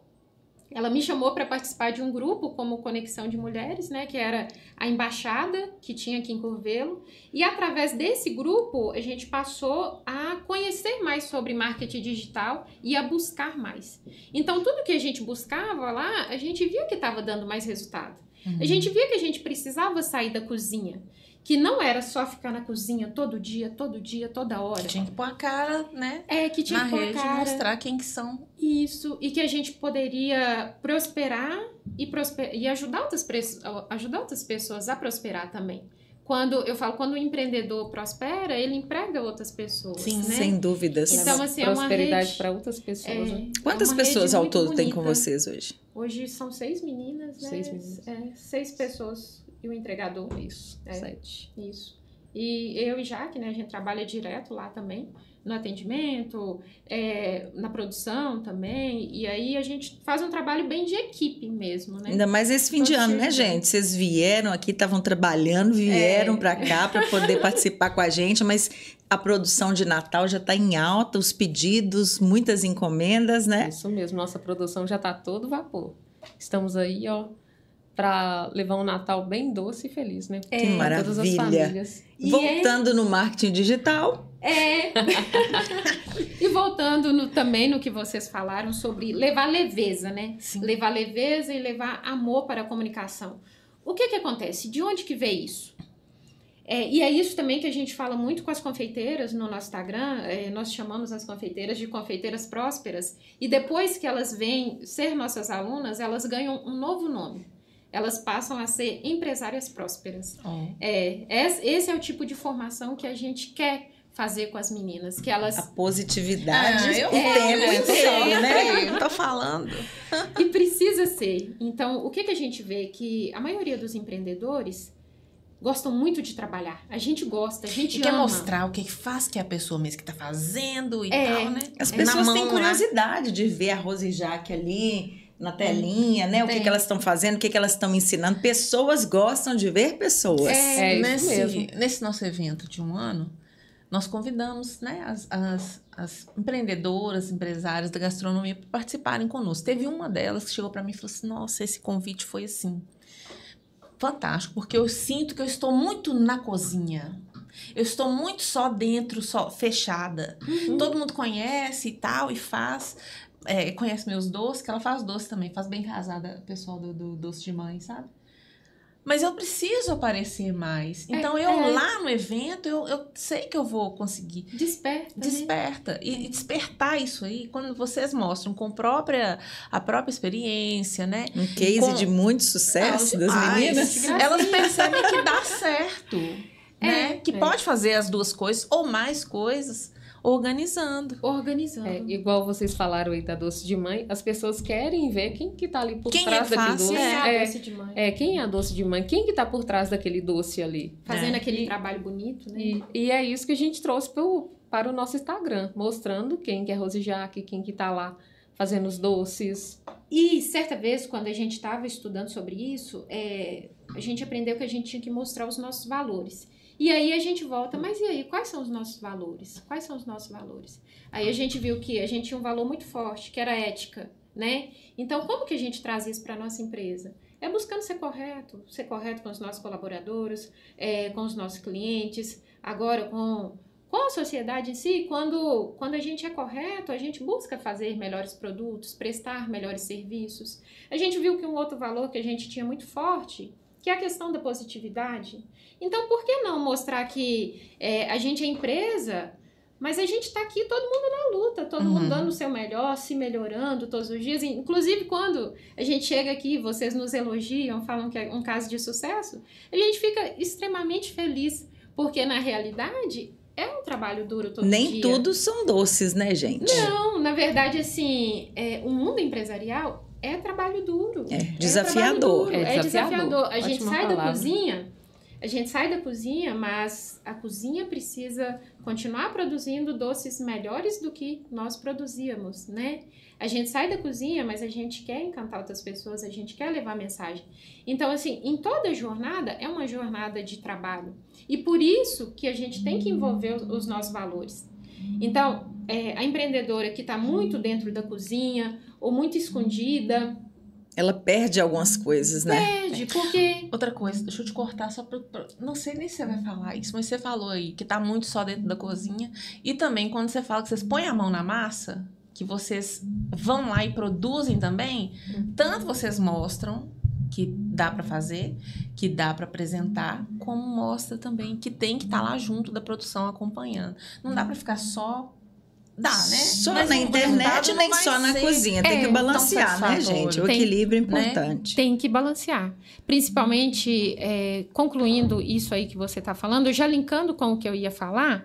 ela me chamou para participar de um grupo como Conexão de Mulheres, né, que era a embaixada que tinha aqui em Curvelo, e através desse grupo a gente passou a conhecer mais sobre marketing digital e a buscar mais. Então tudo que a gente buscava lá, a gente via que estava dando mais resultado. Uhum. A gente via que a gente precisava sair da cozinha que não era só ficar na cozinha todo dia, todo dia, toda hora. Que tinha que pôr a cara, né? É, que tinha na que pôr rede, a cara. mostrar quem que são. Isso, e que a gente poderia prosperar e, prosper... e ajudar, outras pre... ajudar outras pessoas a prosperar também. Quando eu falo, quando o empreendedor prospera, ele emprega outras pessoas. Sim, né? sem dúvidas. Então, assim, é prosperidade para outras pessoas. É, né? É Quantas é pessoas ao todo bonita. tem com vocês hoje? Hoje são seis meninas, né? Seis meninas. É, seis pessoas e o entregador. Isso, é, sete. Isso. E eu e Jaque, né, a gente trabalha direto lá também, no atendimento, é, na produção também. E aí a gente faz um trabalho bem de equipe mesmo, né? Ainda mais esse fim Todo de ano, né, gente? Vocês vieram aqui, estavam trabalhando, é. vieram é. para cá para poder participar com a gente, mas a produção de Natal já está em alta, os pedidos, muitas encomendas, né? Isso mesmo, nossa produção já está todo vapor. Estamos aí, ó, para levar um Natal bem doce e feliz, né? É, que maravilha. Todas as famílias. E voltando é... no marketing digital. É. e voltando no, também no que vocês falaram sobre levar leveza, né? Sim. Levar leveza e levar amor para a comunicação. O que que acontece? De onde que vem isso? É, e é isso também que a gente fala muito com as confeiteiras no nosso Instagram. É, nós chamamos as confeiteiras de confeiteiras prósperas. E depois que elas vêm ser nossas alunas, elas ganham um novo nome elas passam a ser empresárias prósperas. Oh. É, é esse é o tipo de formação que a gente quer fazer com as meninas, que elas... A positividade ah, eu o tempo inteiro, né? Eu tô falando. E precisa ser. Então, o que, que a gente vê? Que a maioria dos empreendedores gostam muito de trabalhar. A gente gosta, a gente e quer mostrar o que faz que é a pessoa mesmo que tá fazendo e é, tal, né? É. As pessoas têm né? curiosidade de ver a Rose Jaque ali na hum, telinha, né? O que, que elas estão fazendo, o que, que elas estão ensinando. Pessoas gostam de ver pessoas. É, é nesse, mesmo. nesse nosso evento de um ano, nós convidamos né, as, as, as empreendedoras, empresárias da gastronomia para participarem conosco. Teve uma delas que chegou para mim e falou assim: Nossa, esse convite foi assim. Fantástico, porque eu sinto que eu estou muito na cozinha. Eu estou muito só dentro, só fechada. Uhum. Todo mundo conhece e tal, e faz é, conhece meus doces, que ela faz doce também, faz bem casada, pessoal do, do doce de mãe, sabe? Mas eu preciso aparecer mais. É, então, é, eu é. lá no evento, eu, eu sei que eu vou conseguir. Desperta. Né? Desperta. Né? E, é. e, despertar isso aí, quando vocês mostram com própria, a própria experiência, né? Um case com... de muito sucesso ah, das meninas. elas percebem que dá certo. É, né? Que pode fazer as duas coisas ou mais coisas organizando. Organizando. É, igual vocês falaram aí da doce de mãe, as pessoas querem ver quem que tá ali por quem é trás é daquele doce. Quem é, né? é, doce de mãe. É, quem é a doce de mãe? Quem que tá por trás daquele doce ali? Fazendo é. aquele e, trabalho bonito, né? E, e, é isso que a gente trouxe pro, para o nosso Instagram, mostrando quem que é Rose Jaque, quem que tá lá fazendo os doces. E certa vez, quando a gente estava estudando sobre isso, é, a gente aprendeu que a gente tinha que mostrar os nossos valores. E aí a gente volta, mas e aí, quais são os nossos valores? Quais são os nossos valores? Aí a gente viu que a gente tinha um valor muito forte, que era ética, né? Então, como que a gente traz isso para nossa empresa? É buscando ser correto, ser correto com os nossos colaboradores, é, com os nossos clientes, agora com, com a sociedade em si. Quando, quando a gente é correto, a gente busca fazer melhores produtos, prestar melhores serviços. A gente viu que um outro valor que a gente tinha muito forte, que é a questão da positividade. Então, por que não mostrar que é, a gente é empresa, mas a gente está aqui todo mundo na luta, todo uhum. mundo dando o seu melhor, se melhorando todos os dias. Inclusive, quando a gente chega aqui, vocês nos elogiam, falam que é um caso de sucesso, a gente fica extremamente feliz, porque na realidade é um trabalho duro todo Nem dia. tudo são doces, né, gente? Não, na verdade, assim, é, o mundo empresarial é trabalho duro. É, é desafiador. É, é, desafiador. É desafiador. É desafiador. A gente sai palavra. da cozinha a gente sai da cozinha, mas a cozinha precisa continuar produzindo doces melhores do que nós produzíamos, né? A gente sai da cozinha, mas a gente quer encantar outras pessoas, a gente quer levar mensagem. Então, assim, em toda jornada é uma jornada de trabalho. E por isso que a gente tem que envolver os nossos valores. Então, é, a empreendedora que está muito dentro da cozinha ou muito escondida, ela perde algumas coisas, né? Perde, porque. Outra coisa, deixa eu te cortar só pra, pra, Não sei nem se você vai falar isso, mas você falou aí que tá muito só dentro da cozinha. E também quando você fala que vocês põem a mão na massa, que vocês vão lá e produzem também, uhum. tanto vocês mostram que dá para fazer, que dá para apresentar, como mostra também que tem que estar tá lá junto da produção acompanhando. Não dá para ficar só Dá, né? Só mas na internet, nem só na ser. cozinha. Tem é, que balancear, né, gente? O tem, equilíbrio é né? importante. Né? Tem que balancear. Principalmente, é, concluindo isso aí que você está falando, já linkando com o que eu ia falar,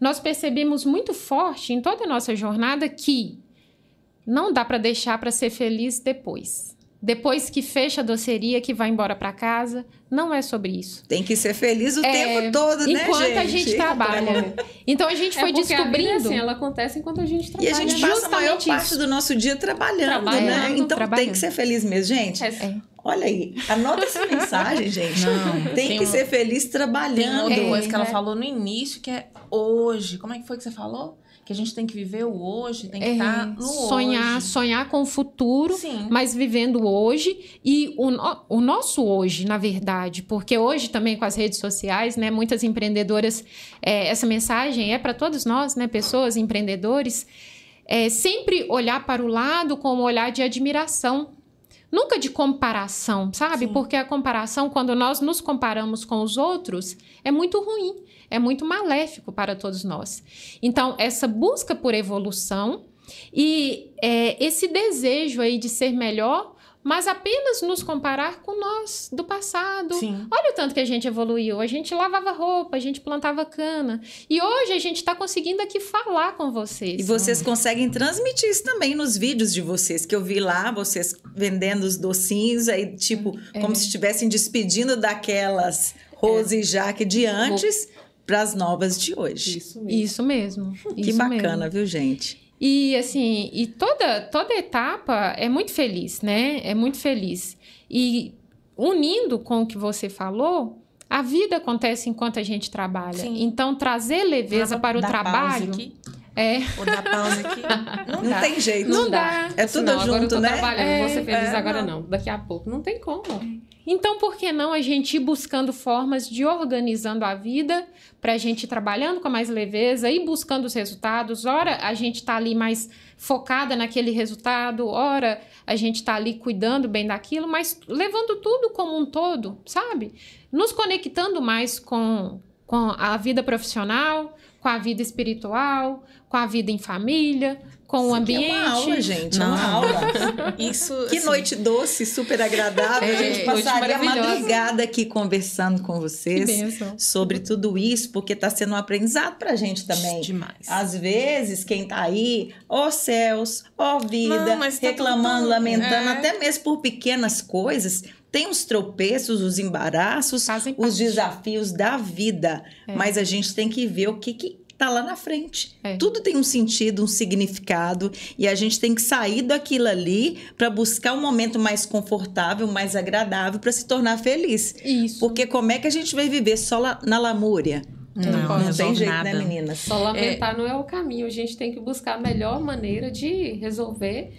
nós percebemos muito forte em toda a nossa jornada que não dá para deixar para ser feliz depois depois que fecha a doceria, que vai embora para casa. Não é sobre isso. Tem que ser feliz o é, tempo todo, né, enquanto gente? Enquanto a gente trabalha. É. Então a gente é foi descobrindo. A vida, é assim, ela acontece enquanto a gente trabalha. E a gente passa a maior parte isso. do nosso dia trabalhando, né? trabalhando né? Então trabalhando. tem que ser feliz mesmo, gente. É. Olha aí, anota essa mensagem, gente. Não, tem, tem, que um... ser feliz trabalhando. Tem o é, coisa que ela né? falou no início, que é hoje. Como é que foi que você falou? que a gente tem que viver o hoje, tem que estar é, tá no sonhar, hoje. sonhar com o futuro, Sim. mas vivendo hoje e o, o nosso hoje, na verdade, porque hoje também com as redes sociais, né, muitas empreendedoras, é, essa mensagem é para todos nós, né, pessoas, empreendedores, é sempre olhar para o lado com um olhar de admiração nunca de comparação, sabe? Sim. Porque a comparação, quando nós nos comparamos com os outros, é muito ruim, é muito maléfico para todos nós. Então, essa busca por evolução e é, esse desejo aí de ser melhor mas apenas nos comparar com nós do passado. Sim. Olha o tanto que a gente evoluiu. A gente lavava roupa, a gente plantava cana. E hoje a gente está conseguindo aqui falar com vocês. E vocês conseguem transmitir isso também nos vídeos de vocês, que eu vi lá, vocês vendendo os docinhos, aí, tipo, é. como se estivessem despedindo daquelas é. Rose é. e Jaque de antes. Para as novas de hoje. Isso mesmo. Isso mesmo. Que isso bacana, mesmo. viu, gente? E assim, e toda toda etapa é muito feliz, né? É muito feliz. E unindo com o que você falou, a vida acontece enquanto a gente trabalha. Sim. Então trazer leveza para o trabalho. É. Ou dar pausa aqui. Não, não tem jeito. Não, não dá. dá. É tudo assim, não, junto, agora eu tô né? Trabalhando, é, vou ser é. feliz é, agora não. Daqui a pouco não tem como. Então, por que não a gente ir buscando formas de organizando a vida para a gente ir trabalhando com mais leveza e buscando os resultados? Ora, a gente está ali mais focada naquele resultado, ora, a gente está ali cuidando bem daquilo, mas levando tudo como um todo, sabe? Nos conectando mais com, com a vida profissional, com a vida espiritual, com a vida em família, com o ambiente. É uma aula, gente. É Não. Uma aula. Isso, que assim, noite doce, super agradável. É, a gente passaria a madrugada aqui conversando com vocês sobre tudo isso, porque está sendo um aprendizado para a gente também. Demais. Às vezes, quem está aí, ó céus, ó vida, Não, tá reclamando, tudo... lamentando, é. até mesmo por pequenas coisas, tem os tropeços, os embaraços, os desafios da vida. É. Mas a gente tem que ver o que, que está lá na frente. É. Tudo tem um sentido, um significado e a gente tem que sair daquilo ali para buscar um momento mais confortável, mais agradável para se tornar feliz. Isso. Porque como é que a gente vai viver só lá, na lamúria? Não, não, não tem jeito, né, nada. né, menina? Só lamentar é... não é o caminho. A gente tem que buscar a melhor maneira de resolver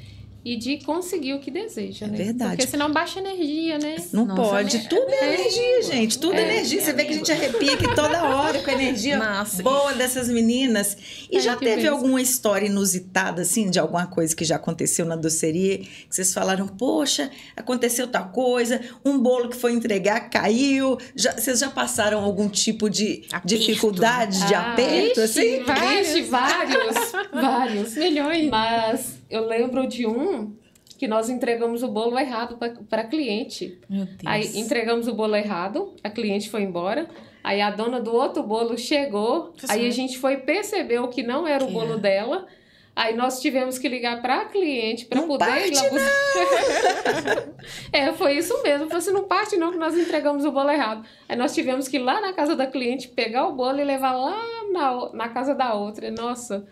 e de conseguir o que deseja, é né? Verdade. Porque senão baixa energia, né? Não Nossa, pode. Né? Tudo é, energia, gente. Tudo é, é, energia. Você vê que a gente arrepia aqui toda hora com a energia Nossa, boa isso. dessas meninas. E já teve penso. alguma história inusitada, assim, de alguma coisa que já aconteceu na doceria? Que vocês falaram, poxa, aconteceu tal coisa, um bolo que foi entregar caiu. Já, vocês já passaram algum tipo de aperto. dificuldade, ah, de aperto, ixi, assim? Vários, vários, vários, milhões. Mas eu lembro de um que nós entregamos o bolo errado para cliente. Meu Deus. Aí entregamos o bolo errado, a cliente foi embora. Aí a dona do outro bolo chegou, Você aí sabe? a gente foi percebeu que não era o bolo é. dela. Aí nós tivemos que ligar para a cliente para poder parte, ir lá buscar. é, foi isso mesmo. Falei assim, não parte não que nós entregamos o bolo errado. Aí nós tivemos que ir lá na casa da cliente pegar o bolo e levar lá na, na casa da outra. Nossa,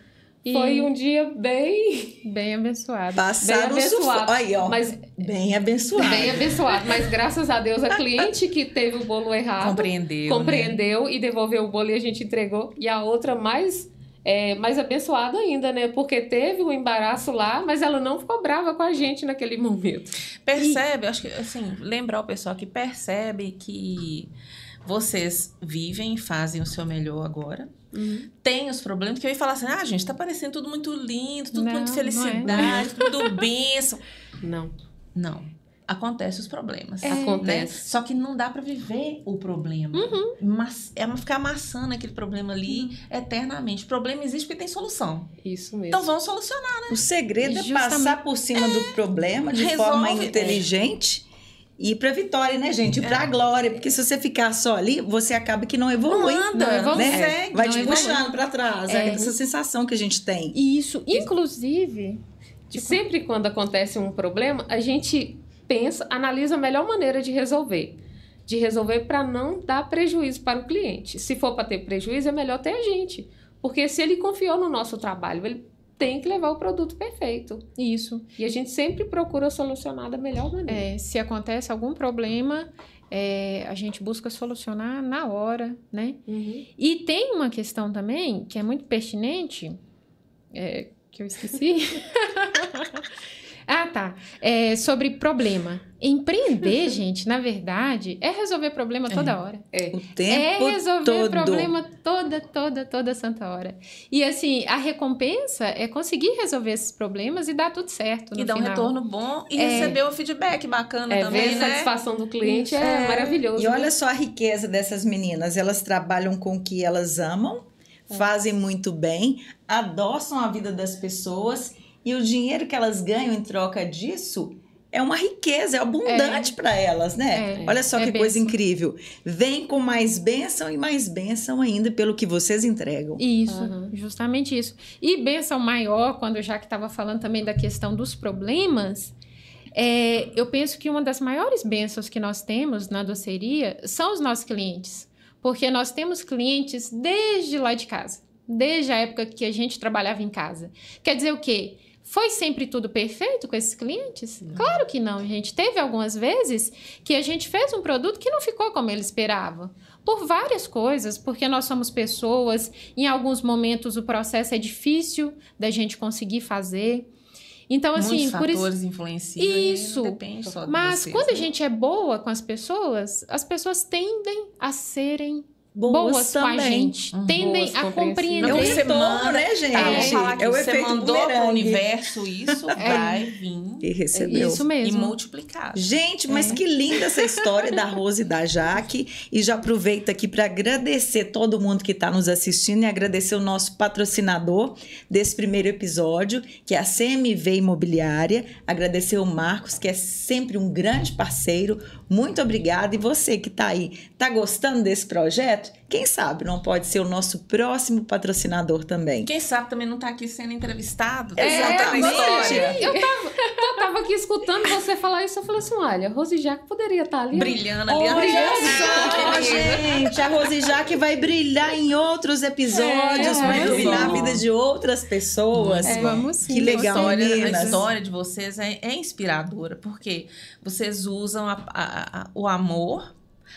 e Foi um dia bem. Bem abençoado. Passaram bem abençoado. Aí, ó. Mas... Bem abençoado. Bem abençoado. Mas graças a Deus, a cliente que teve o bolo errado. Compreendeu. Compreendeu né? e devolveu o bolo e a gente entregou. E a outra mais. É, mais abençoada ainda, né? Porque teve um embaraço lá, mas ela não ficou brava com a gente naquele momento. Percebe, e... acho que, assim, lembrar o pessoal que percebe que vocês vivem, fazem o seu melhor agora, Uhum. Tem os problemas que eu ia falar assim: ah, gente, tá parecendo tudo muito lindo, tudo muito é. felicidade, é. tudo bênção. Não. Não. Acontece os problemas. É, Acontece. Né? Só que não dá para viver o problema. Uhum. Mas é ficar amassando aquele problema ali uhum. eternamente. O problema existe porque tem solução. Isso mesmo. Então vamos solucionar, né? O segredo é, é passar por cima do problema de Resolve, forma inteligente ir para vitória, né, gente? Ir Para a é. glória, porque se você ficar só ali, você acaba que não evolui, não anda, né? né? evolui vai te evolui. puxando para trás. É. é. essa sensação que a gente tem. Isso, inclusive, tipo... sempre quando acontece um problema, a gente pensa, analisa a melhor maneira de resolver. De resolver para não dar prejuízo para o cliente. Se for para ter prejuízo, é melhor ter a gente. Porque se ele confiou no nosso trabalho, ele tem que levar o produto perfeito. Isso. E a gente sempre procura solucionar da melhor maneira. É, se acontece algum problema, é, a gente busca solucionar na hora, né? Uhum. E tem uma questão também que é muito pertinente, é, que eu esqueci. Ah, tá. É, sobre problema. Empreender, gente, na verdade, é resolver problema toda é. hora. É. O tempo É resolver todo. problema toda, toda, toda santa hora. E assim, a recompensa é conseguir resolver esses problemas e dar tudo certo no E dar um retorno bom e é. receber o um feedback bacana é, também, ver a né? satisfação do cliente é, é, maravilhoso. E né? olha só a riqueza dessas meninas. Elas trabalham com o que elas amam, é. fazem muito bem, adoçam a vida das pessoas e o dinheiro que elas ganham em troca disso é uma riqueza, é abundante é. para elas, né? É. Olha só é que coisa incrível. Vem com mais bênção e mais bênção ainda pelo que vocês entregam. Isso, uhum. justamente isso. E bênção maior, quando já que estava falando também da questão dos problemas, é, eu penso que uma das maiores bênçãos que nós temos na doceria são os nossos clientes. Porque nós temos clientes desde lá de casa, desde a época que a gente trabalhava em casa. Quer dizer o quê? Foi sempre tudo perfeito com esses clientes? Não. Claro que não, gente. Teve algumas vezes que a gente fez um produto que não ficou como ele esperava. Por várias coisas, porque nós somos pessoas, em alguns momentos o processo é difícil da gente conseguir fazer. Então, assim, Muitos por fatores isso, influenciam. Isso. Mas vocês, quando né? a gente é boa com as pessoas, as pessoas tendem a serem boas, boas também. com a gente. Uhum. tendem a compreender. Não, você manda, né, gente? É, é o você efeito mandou pro universo, isso é. vai vir. E recebeu. Isso mesmo. E multiplicar. Gente, é. mas é. que linda essa história da Rose e da Jaque. E já aproveito aqui para agradecer todo mundo que está nos assistindo e agradecer o nosso patrocinador desse primeiro episódio, que é a CMV Imobiliária. Agradecer o Marcos, que é sempre um grande parceiro, muito obrigada. E você que está aí, está gostando desse projeto? Quem sabe não pode ser o nosso próximo patrocinador também. Quem sabe também não tá aqui sendo entrevistado. Exatamente. É, eu, tava, eu tava aqui escutando você falar isso, eu falei assim, olha, a Rose poderia estar tá ali. Brilhando ali. Né? Olha só, gente, a Rose Jack vai brilhar em outros é, episódios, é, vai iluminar a vida de outras pessoas. É, vamos sim. Que legal, olha, a história de vocês é, é inspiradora, porque vocês usam a, a, a, o amor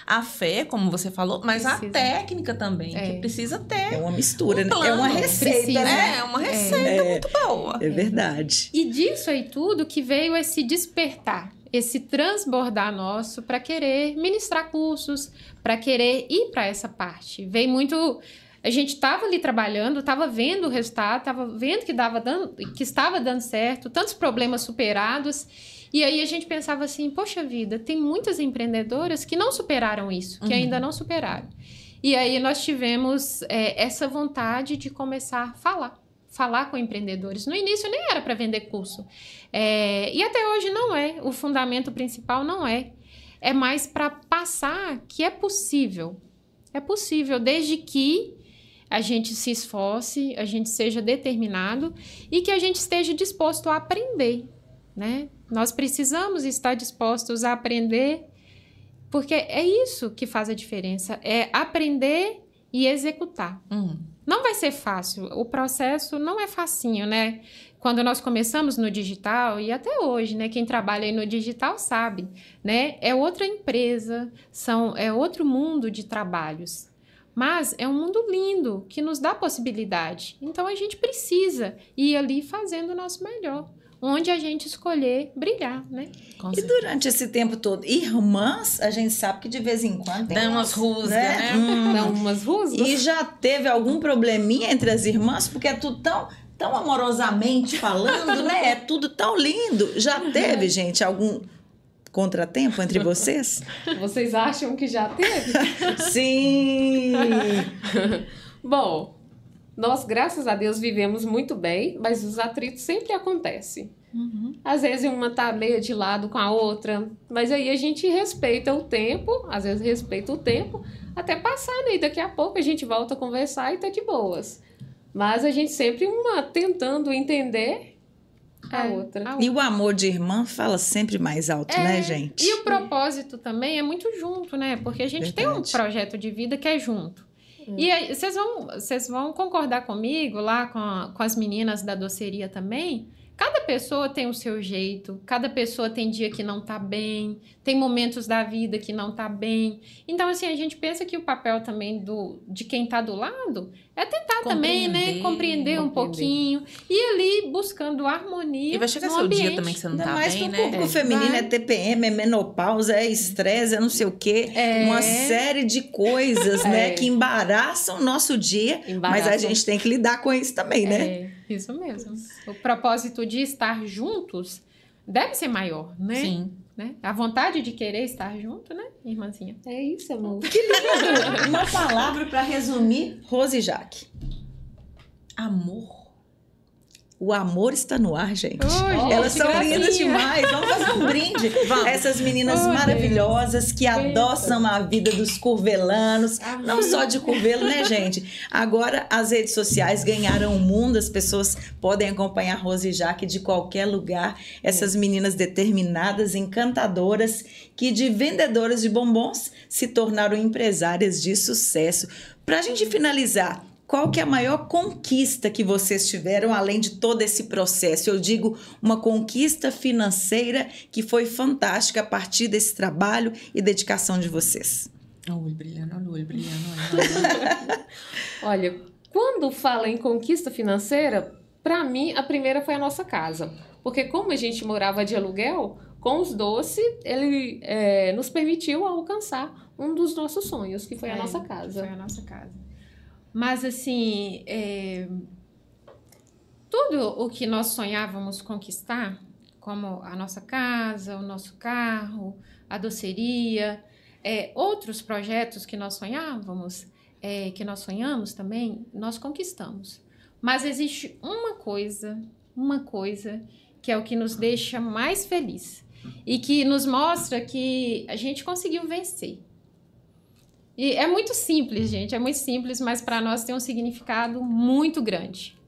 a fé, como você falou, mas precisa. a técnica também, é. que precisa ter. É uma mistura, um plano, né? É uma receita, precisa, né? É uma receita é. muito boa. É verdade. E disso aí tudo que veio esse despertar, esse transbordar nosso para querer ministrar cursos, para querer ir para essa parte. Vem muito a gente estava ali trabalhando, estava vendo o resultado, estava vendo que dava dando, que estava dando certo, tantos problemas superados e aí a gente pensava assim, poxa vida, tem muitas empreendedoras que não superaram isso, que uhum. ainda não superaram. E aí nós tivemos é, essa vontade de começar a falar. Falar com empreendedores. No início nem era para vender curso. É, e até hoje não é. O fundamento principal não é. É mais para passar que é possível. É possível, desde que a gente se esforce, a gente seja determinado e que a gente esteja disposto a aprender. Né? Nós precisamos estar dispostos a aprender, porque é isso que faz a diferença: é aprender e executar. Uhum. Não vai ser fácil, o processo não é facinho, né? Quando nós começamos no digital e até hoje, né, quem trabalha no digital sabe, né? É outra empresa, são é outro mundo de trabalhos. Mas é um mundo lindo que nos dá possibilidade. Então a gente precisa ir ali fazendo o nosso melhor onde a gente escolher brilhar, né? Com e certeza. durante esse tempo todo, irmãs, a gente sabe que de vez em quando dá umas rusgas, né? né? Hum. Dá umas rusgas. E já teve algum probleminha entre as irmãs, porque é tudo tão tão amorosamente falando, né? É tudo tão lindo. Já uhum. teve, gente, algum contratempo entre vocês? Vocês acham que já teve? Sim. Bom, nós, graças a Deus, vivemos muito bem, mas os atritos sempre acontecem. Uhum. Às vezes uma tá meio de lado com a outra, mas aí a gente respeita o tempo, às vezes respeita o tempo, até passar, né? E daqui a pouco a gente volta a conversar e tá de boas. Mas a gente sempre uma tentando entender a é. outra. E o amor de irmã fala sempre mais alto, né, é, né, gente? E o propósito também é muito junto, né? Porque a gente Verdade. tem um projeto de vida que é junto. Uhum. E aí, vocês vão, vocês vão concordar comigo lá com, a, com as meninas da doceria também, Cada pessoa tem o seu jeito, cada pessoa tem dia que não tá bem, tem momentos da vida que não tá bem. Então, assim, a gente pensa que o papel também do, de quem tá do lado é tentar também, né? Compreender, compreender, um pouquinho e ali buscando harmonia. E vai chegar seu ambiente. dia também que você não tá Ainda mais bem, né? O público feminino é TPM, é menopausa, é estresse, é não sei o quê. É. Uma série de coisas, né, é. né? Que embaraçam o nosso dia, embaraçam. mas a gente tem que lidar com isso também, né? É. Isso mesmo. O propósito de estar juntos deve ser maior, né? Sim. Né? A vontade de querer estar junto, né, irmãzinha? É isso, amor. Que lindo! Uma palavra para resumir Rose e Jaque. Amor. O amor está no ar, gente. Oh, Elas são gracinha. lindas demais. Vamos fazer um brinde. Vamos. Essas meninas oh, maravilhosas Deus. que adoçam Eita. a vida dos curvelanos. Ah, Não só de curvelo, né, gente? Agora as redes sociais ganharam o mundo. As pessoas podem acompanhar Rose e Jaque de qualquer lugar. Essas meninas determinadas, encantadoras, que de vendedoras de bombons se tornaram empresárias de sucesso. Para a gente finalizar, qual que é a maior conquista que vocês tiveram além de todo esse processo? Eu digo uma conquista financeira que foi fantástica a partir desse trabalho e dedicação de vocês. Olha, brilhando, olho brilhando. Olha, quando fala em conquista financeira, para mim a primeira foi a nossa casa, porque como a gente morava de aluguel, com os doces ele é, nos permitiu alcançar um dos nossos sonhos, que foi é, a nossa casa. Foi a nossa casa. Mas assim, é... tudo o que nós sonhávamos conquistar, como a nossa casa, o nosso carro, a doceria, é, outros projetos que nós sonhávamos, é, que nós sonhamos também, nós conquistamos. Mas existe uma coisa, uma coisa que é o que nos deixa mais feliz e que nos mostra que a gente conseguiu vencer. E é muito simples, uhum. gente, é muito simples, mas para nós tem um significado muito grande.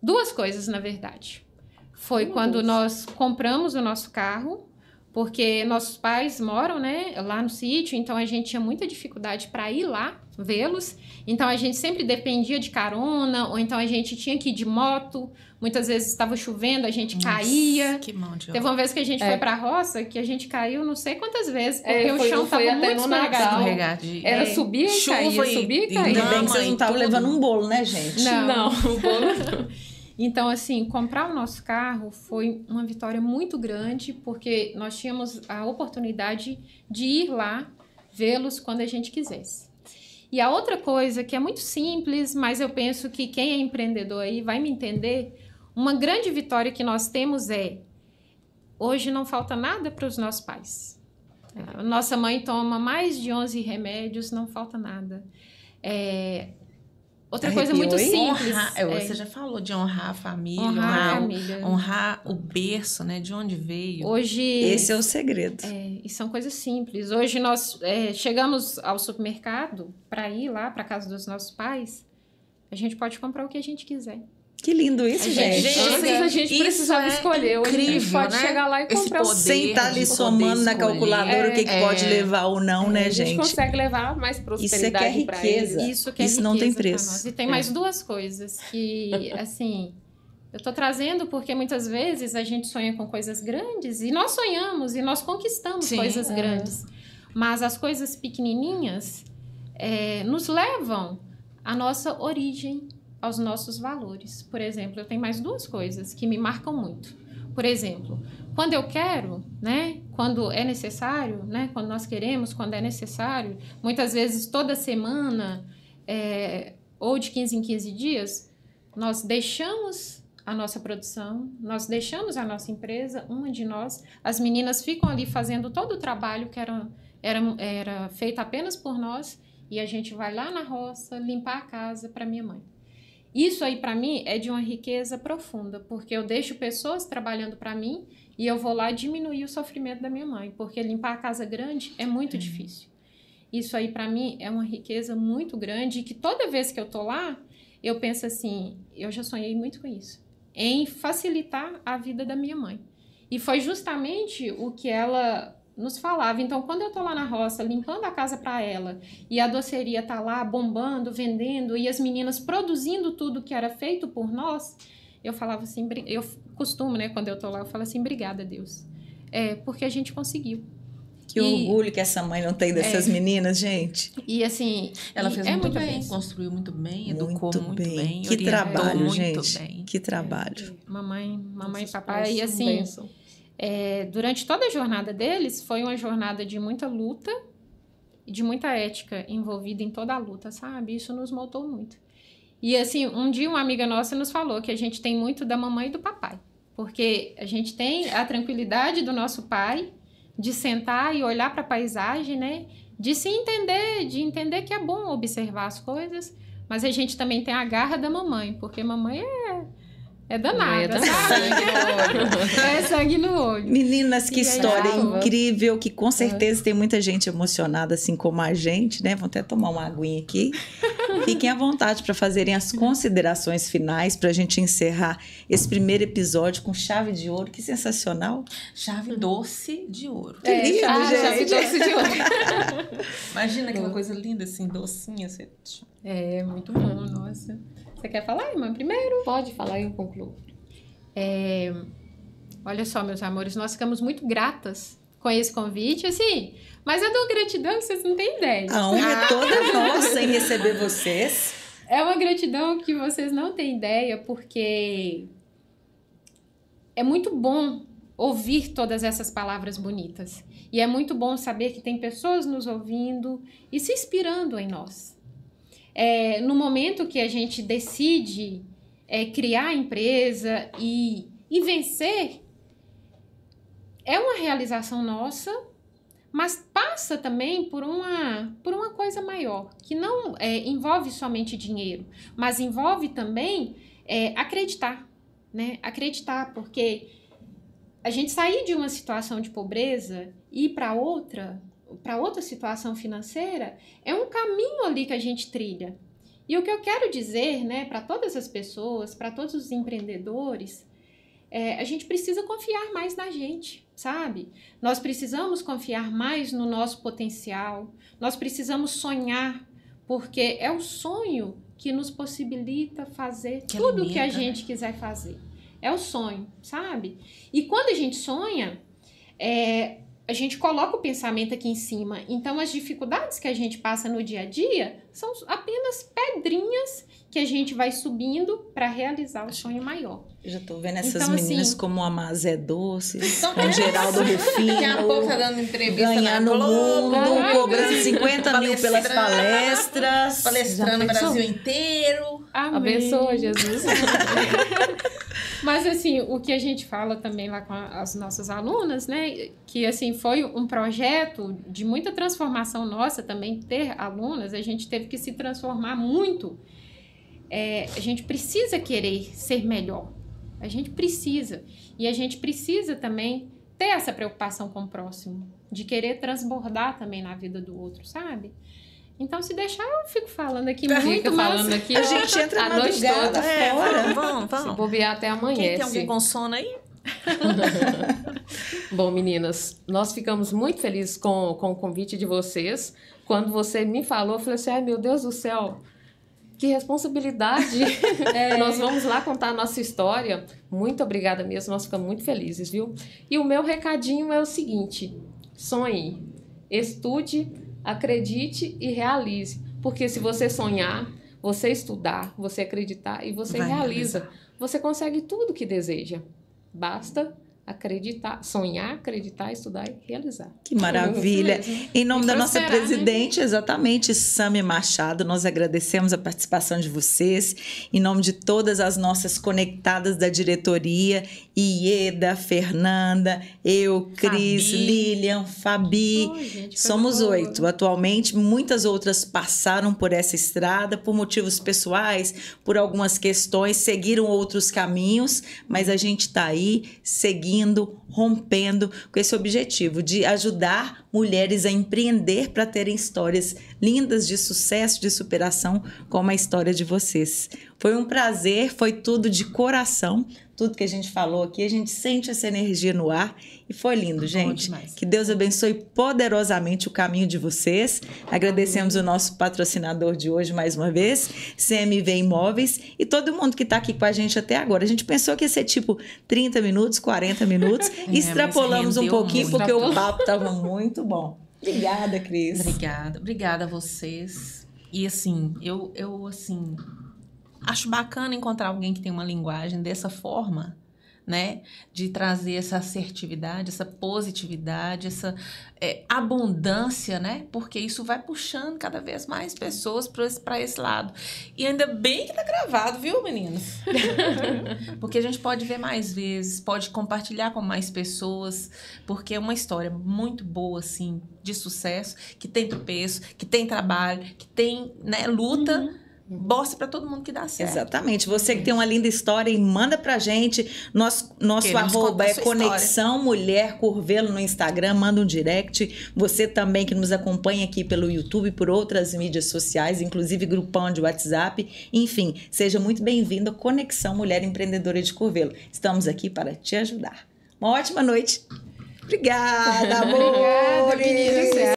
Duas coisas, na verdade. Foi quando nós compramos o nosso carro porque nossos pais moram, né, lá no sítio, então a gente tinha muita dificuldade para ir lá vê-los. Então a gente sempre dependia de carona, ou então a gente tinha que ir de moto. Muitas vezes estava chovendo, a gente Nossa, caía. Que mão de Teve uma vez que a gente é. foi para a roça que a gente caiu não sei quantas vezes, porque é, foi, o chão estava muito esmagado. Era é. subir e cair. caía, e cair. Ainda bem que vocês não estavam levando um bolo, né, gente? Não, não o bolo não. Então, assim, comprar o nosso carro foi uma vitória muito grande, porque nós tínhamos a oportunidade de ir lá vê-los quando a gente quisesse. E a outra coisa que é muito simples, mas eu penso que quem é empreendedor aí vai me entender, uma grande vitória que nós temos é hoje não falta nada para os nossos pais. É, nossa mãe toma mais de 11 remédios, não falta nada. É, Outra coisa muito simples. Honrar, é, é. Você já falou de honrar a família, honrar, honrar, a família. honrar o berço, né? De onde veio. Hoje. Esse é o segredo. É, e são coisas simples. Hoje nós é, chegamos ao supermercado para ir lá para casa dos nossos pais. A gente pode comprar o que a gente quiser. Que lindo isso, gente. Gente, gente, a gente precisava é escolher. incrível, a gente pode né? chegar lá e comprar Esse poder, Sem tá estar ali somando na calculadora é, o que, que é, pode é. levar ou não, é, né, gente? A gente consegue levar mais é prosperidade para eles. Isso que é isso riqueza não tem preço. E tem mais duas coisas que, assim... Eu estou trazendo porque muitas vezes a gente sonha com coisas grandes e nós sonhamos e nós conquistamos Sim, coisas grandes. Mas as coisas pequenininhas nos levam à nossa origem, aos nossos valores. Por exemplo, eu tenho mais duas coisas que me marcam muito. Por exemplo, quando eu quero, né? Quando é necessário, né? Quando nós queremos, quando é necessário, muitas vezes toda semana é, ou de 15 em 15 dias, nós deixamos a nossa produção, nós deixamos a nossa empresa, uma de nós, as meninas ficam ali fazendo todo o trabalho que era, era, era feito apenas por nós e a gente vai lá na roça limpar a casa para minha mãe. Isso aí para mim é de uma riqueza profunda, porque eu deixo pessoas trabalhando para mim e eu vou lá diminuir o sofrimento da minha mãe, porque limpar a casa grande é muito uhum. difícil. Isso aí para mim é uma riqueza muito grande e que toda vez que eu tô lá, eu penso assim, eu já sonhei muito com isso, em facilitar a vida da minha mãe. E foi justamente o que ela nos falava. Então, quando eu estou lá na roça limpando a casa para ela e a doceria está lá bombando, vendendo e as meninas produzindo tudo que era feito por nós, eu falava assim, eu costumo, né, quando eu estou lá, eu falo assim, obrigada, Deus. É, porque a gente conseguiu. Que e, orgulho que essa mãe não tem dessas é, meninas, gente. E assim, ela fez é muito, muito bem, construiu muito bem, educou muito, muito bem, bem, que trabalho, muito gente. Bem. Que trabalho. É. Mamãe, mamãe e papai e assim. É, durante toda a jornada deles, foi uma jornada de muita luta e de muita ética envolvida em toda a luta, sabe? Isso nos moldou muito. E assim, um dia uma amiga nossa nos falou que a gente tem muito da mamãe e do papai, porque a gente tem a tranquilidade do nosso pai de sentar e olhar para a paisagem, né? De se entender, de entender que é bom observar as coisas, mas a gente também tem a garra da mamãe, porque mamãe é é danada, é é sangue no olho. Meninas, que e história incrível, que com é. certeza é. tem muita gente emocionada, assim como a gente, né? Vão até tomar uma aguinha aqui. Fiquem à vontade para fazerem as considerações finais para a gente encerrar esse primeiro episódio com chave de ouro. Que sensacional! Chave doce de ouro. Que é, lindo, chave, chave doce de ouro. Imagina aquela coisa linda, assim, docinha. Assim. É, muito bom, nossa. Você quer falar, irmã, primeiro? Pode falar e eu concluo. É... Olha só, meus amores, nós ficamos muito gratas com esse convite, assim, mas eu dou gratidão que vocês não têm ideia. A honra é toda nossa em receber vocês. É uma gratidão que vocês não têm ideia, porque é muito bom ouvir todas essas palavras bonitas. E é muito bom saber que tem pessoas nos ouvindo e se inspirando em nós. É, no momento que a gente decide é, criar a empresa e, e vencer, é uma realização nossa, mas passa também por uma, por uma coisa maior, que não é, envolve somente dinheiro, mas envolve também é, acreditar, né? Acreditar, porque a gente sair de uma situação de pobreza e ir para outra para outra situação financeira, é um caminho ali que a gente trilha. E o que eu quero dizer, né, para todas as pessoas, para todos os empreendedores, é, a gente precisa confiar mais na gente, sabe? Nós precisamos confiar mais no nosso potencial, nós precisamos sonhar, porque é o sonho que nos possibilita fazer que tudo o que a né? gente quiser fazer. É o sonho, sabe? E quando a gente sonha, é, a gente coloca o pensamento aqui em cima. Então, as dificuldades que a gente passa no dia a dia são apenas pedrinhas que a gente vai subindo para realizar o sonho maior. Eu já estou vendo essas então, meninas assim, como a Mazé Doce, então, o é é, Geraldo Rufino. Daqui a pouco tá dando entrevista ganhar no Globo, mundo, ah, cobrando 50 mil pelas palestras. Palestrando no Brasil inteiro. Amém. Abençoa, Jesus. Mas, assim, o que a gente fala também lá com as nossas alunas, né? Que, assim, foi um projeto de muita transformação nossa também ter alunas. A gente teve que se transformar muito. É, a gente precisa querer ser melhor. A gente precisa. E a gente precisa também ter essa preocupação com o próximo. De querer transbordar também na vida do outro, sabe? Então, se deixar, eu fico falando aqui Fica tá muito, falando mas... aqui, a gente entra a noite toda é, fora. Vamos, vamos. Se bobear até amanhã. tem alguém com sono aí? Bom, meninas, nós ficamos muito felizes com, com o convite de vocês. Quando você me falou, eu falei assim, ai meu Deus do céu, que responsabilidade! é. Nós vamos lá contar a nossa história. Muito obrigada mesmo, nós ficamos muito felizes, viu? E o meu recadinho é o seguinte, sonhe, estude acredite e realize. Porque se você sonhar, você estudar, você acreditar e você Vai realiza, realizar. você consegue tudo que deseja. Basta acreditar, sonhar, acreditar, estudar e realizar. Que maravilha! Em nome e da nossa né? presidente, né? exatamente, Sami Machado, nós agradecemos a participação de vocês. Em nome de todas as nossas conectadas da diretoria, Ieda, Fernanda, eu, Cris, Fabi. Lilian, Fabi. Oh, gente, Somos oito atualmente. Muitas outras passaram por essa estrada por motivos pessoais, por algumas questões, seguiram outros caminhos, mas a gente está aí seguindo seguindo, rompendo com esse objetivo de ajudar mulheres a empreender para terem histórias lindas de sucesso, de superação, como a história de vocês. Foi um prazer, foi tudo de coração, tudo que a gente falou aqui, a gente sente essa energia no ar e foi lindo, gente. Que Deus abençoe poderosamente o caminho de vocês. Agradecemos Amém. o nosso patrocinador de hoje mais uma vez, CMV Imóveis e todo mundo que está aqui com a gente até agora. A gente pensou que ia ser tipo 30 minutos, 40 minutos, é, extrapolamos um pouquinho porque o papo estava muito bom. Obrigada, Cris. Obrigada. Obrigada a vocês. E assim, eu, eu assim, acho bacana encontrar alguém que tem uma linguagem dessa forma, né? De trazer essa assertividade, essa positividade, essa é, abundância, né? Porque isso vai puxando cada vez mais pessoas para esse, esse lado. E ainda bem que tá gravado, viu, meninas? porque a gente pode ver mais vezes, pode compartilhar com mais pessoas, porque é uma história muito boa, assim, de sucesso, que tem tropeço, que tem trabalho, que tem né, luta. Uhum bosta para todo mundo que dá certo. Exatamente. Você que é tem uma linda história e manda pra gente. Nosso, nosso arroba é Conexão Mulher Curvelo no Instagram. Manda um direct. Você também que nos acompanha aqui pelo YouTube, por outras mídias sociais, inclusive grupão de WhatsApp. Enfim, seja muito bem-vindo à Conexão Mulher Empreendedora de Curvelo. Estamos aqui para te ajudar. Uma ótima noite. Obrigada, amor. Obrigada,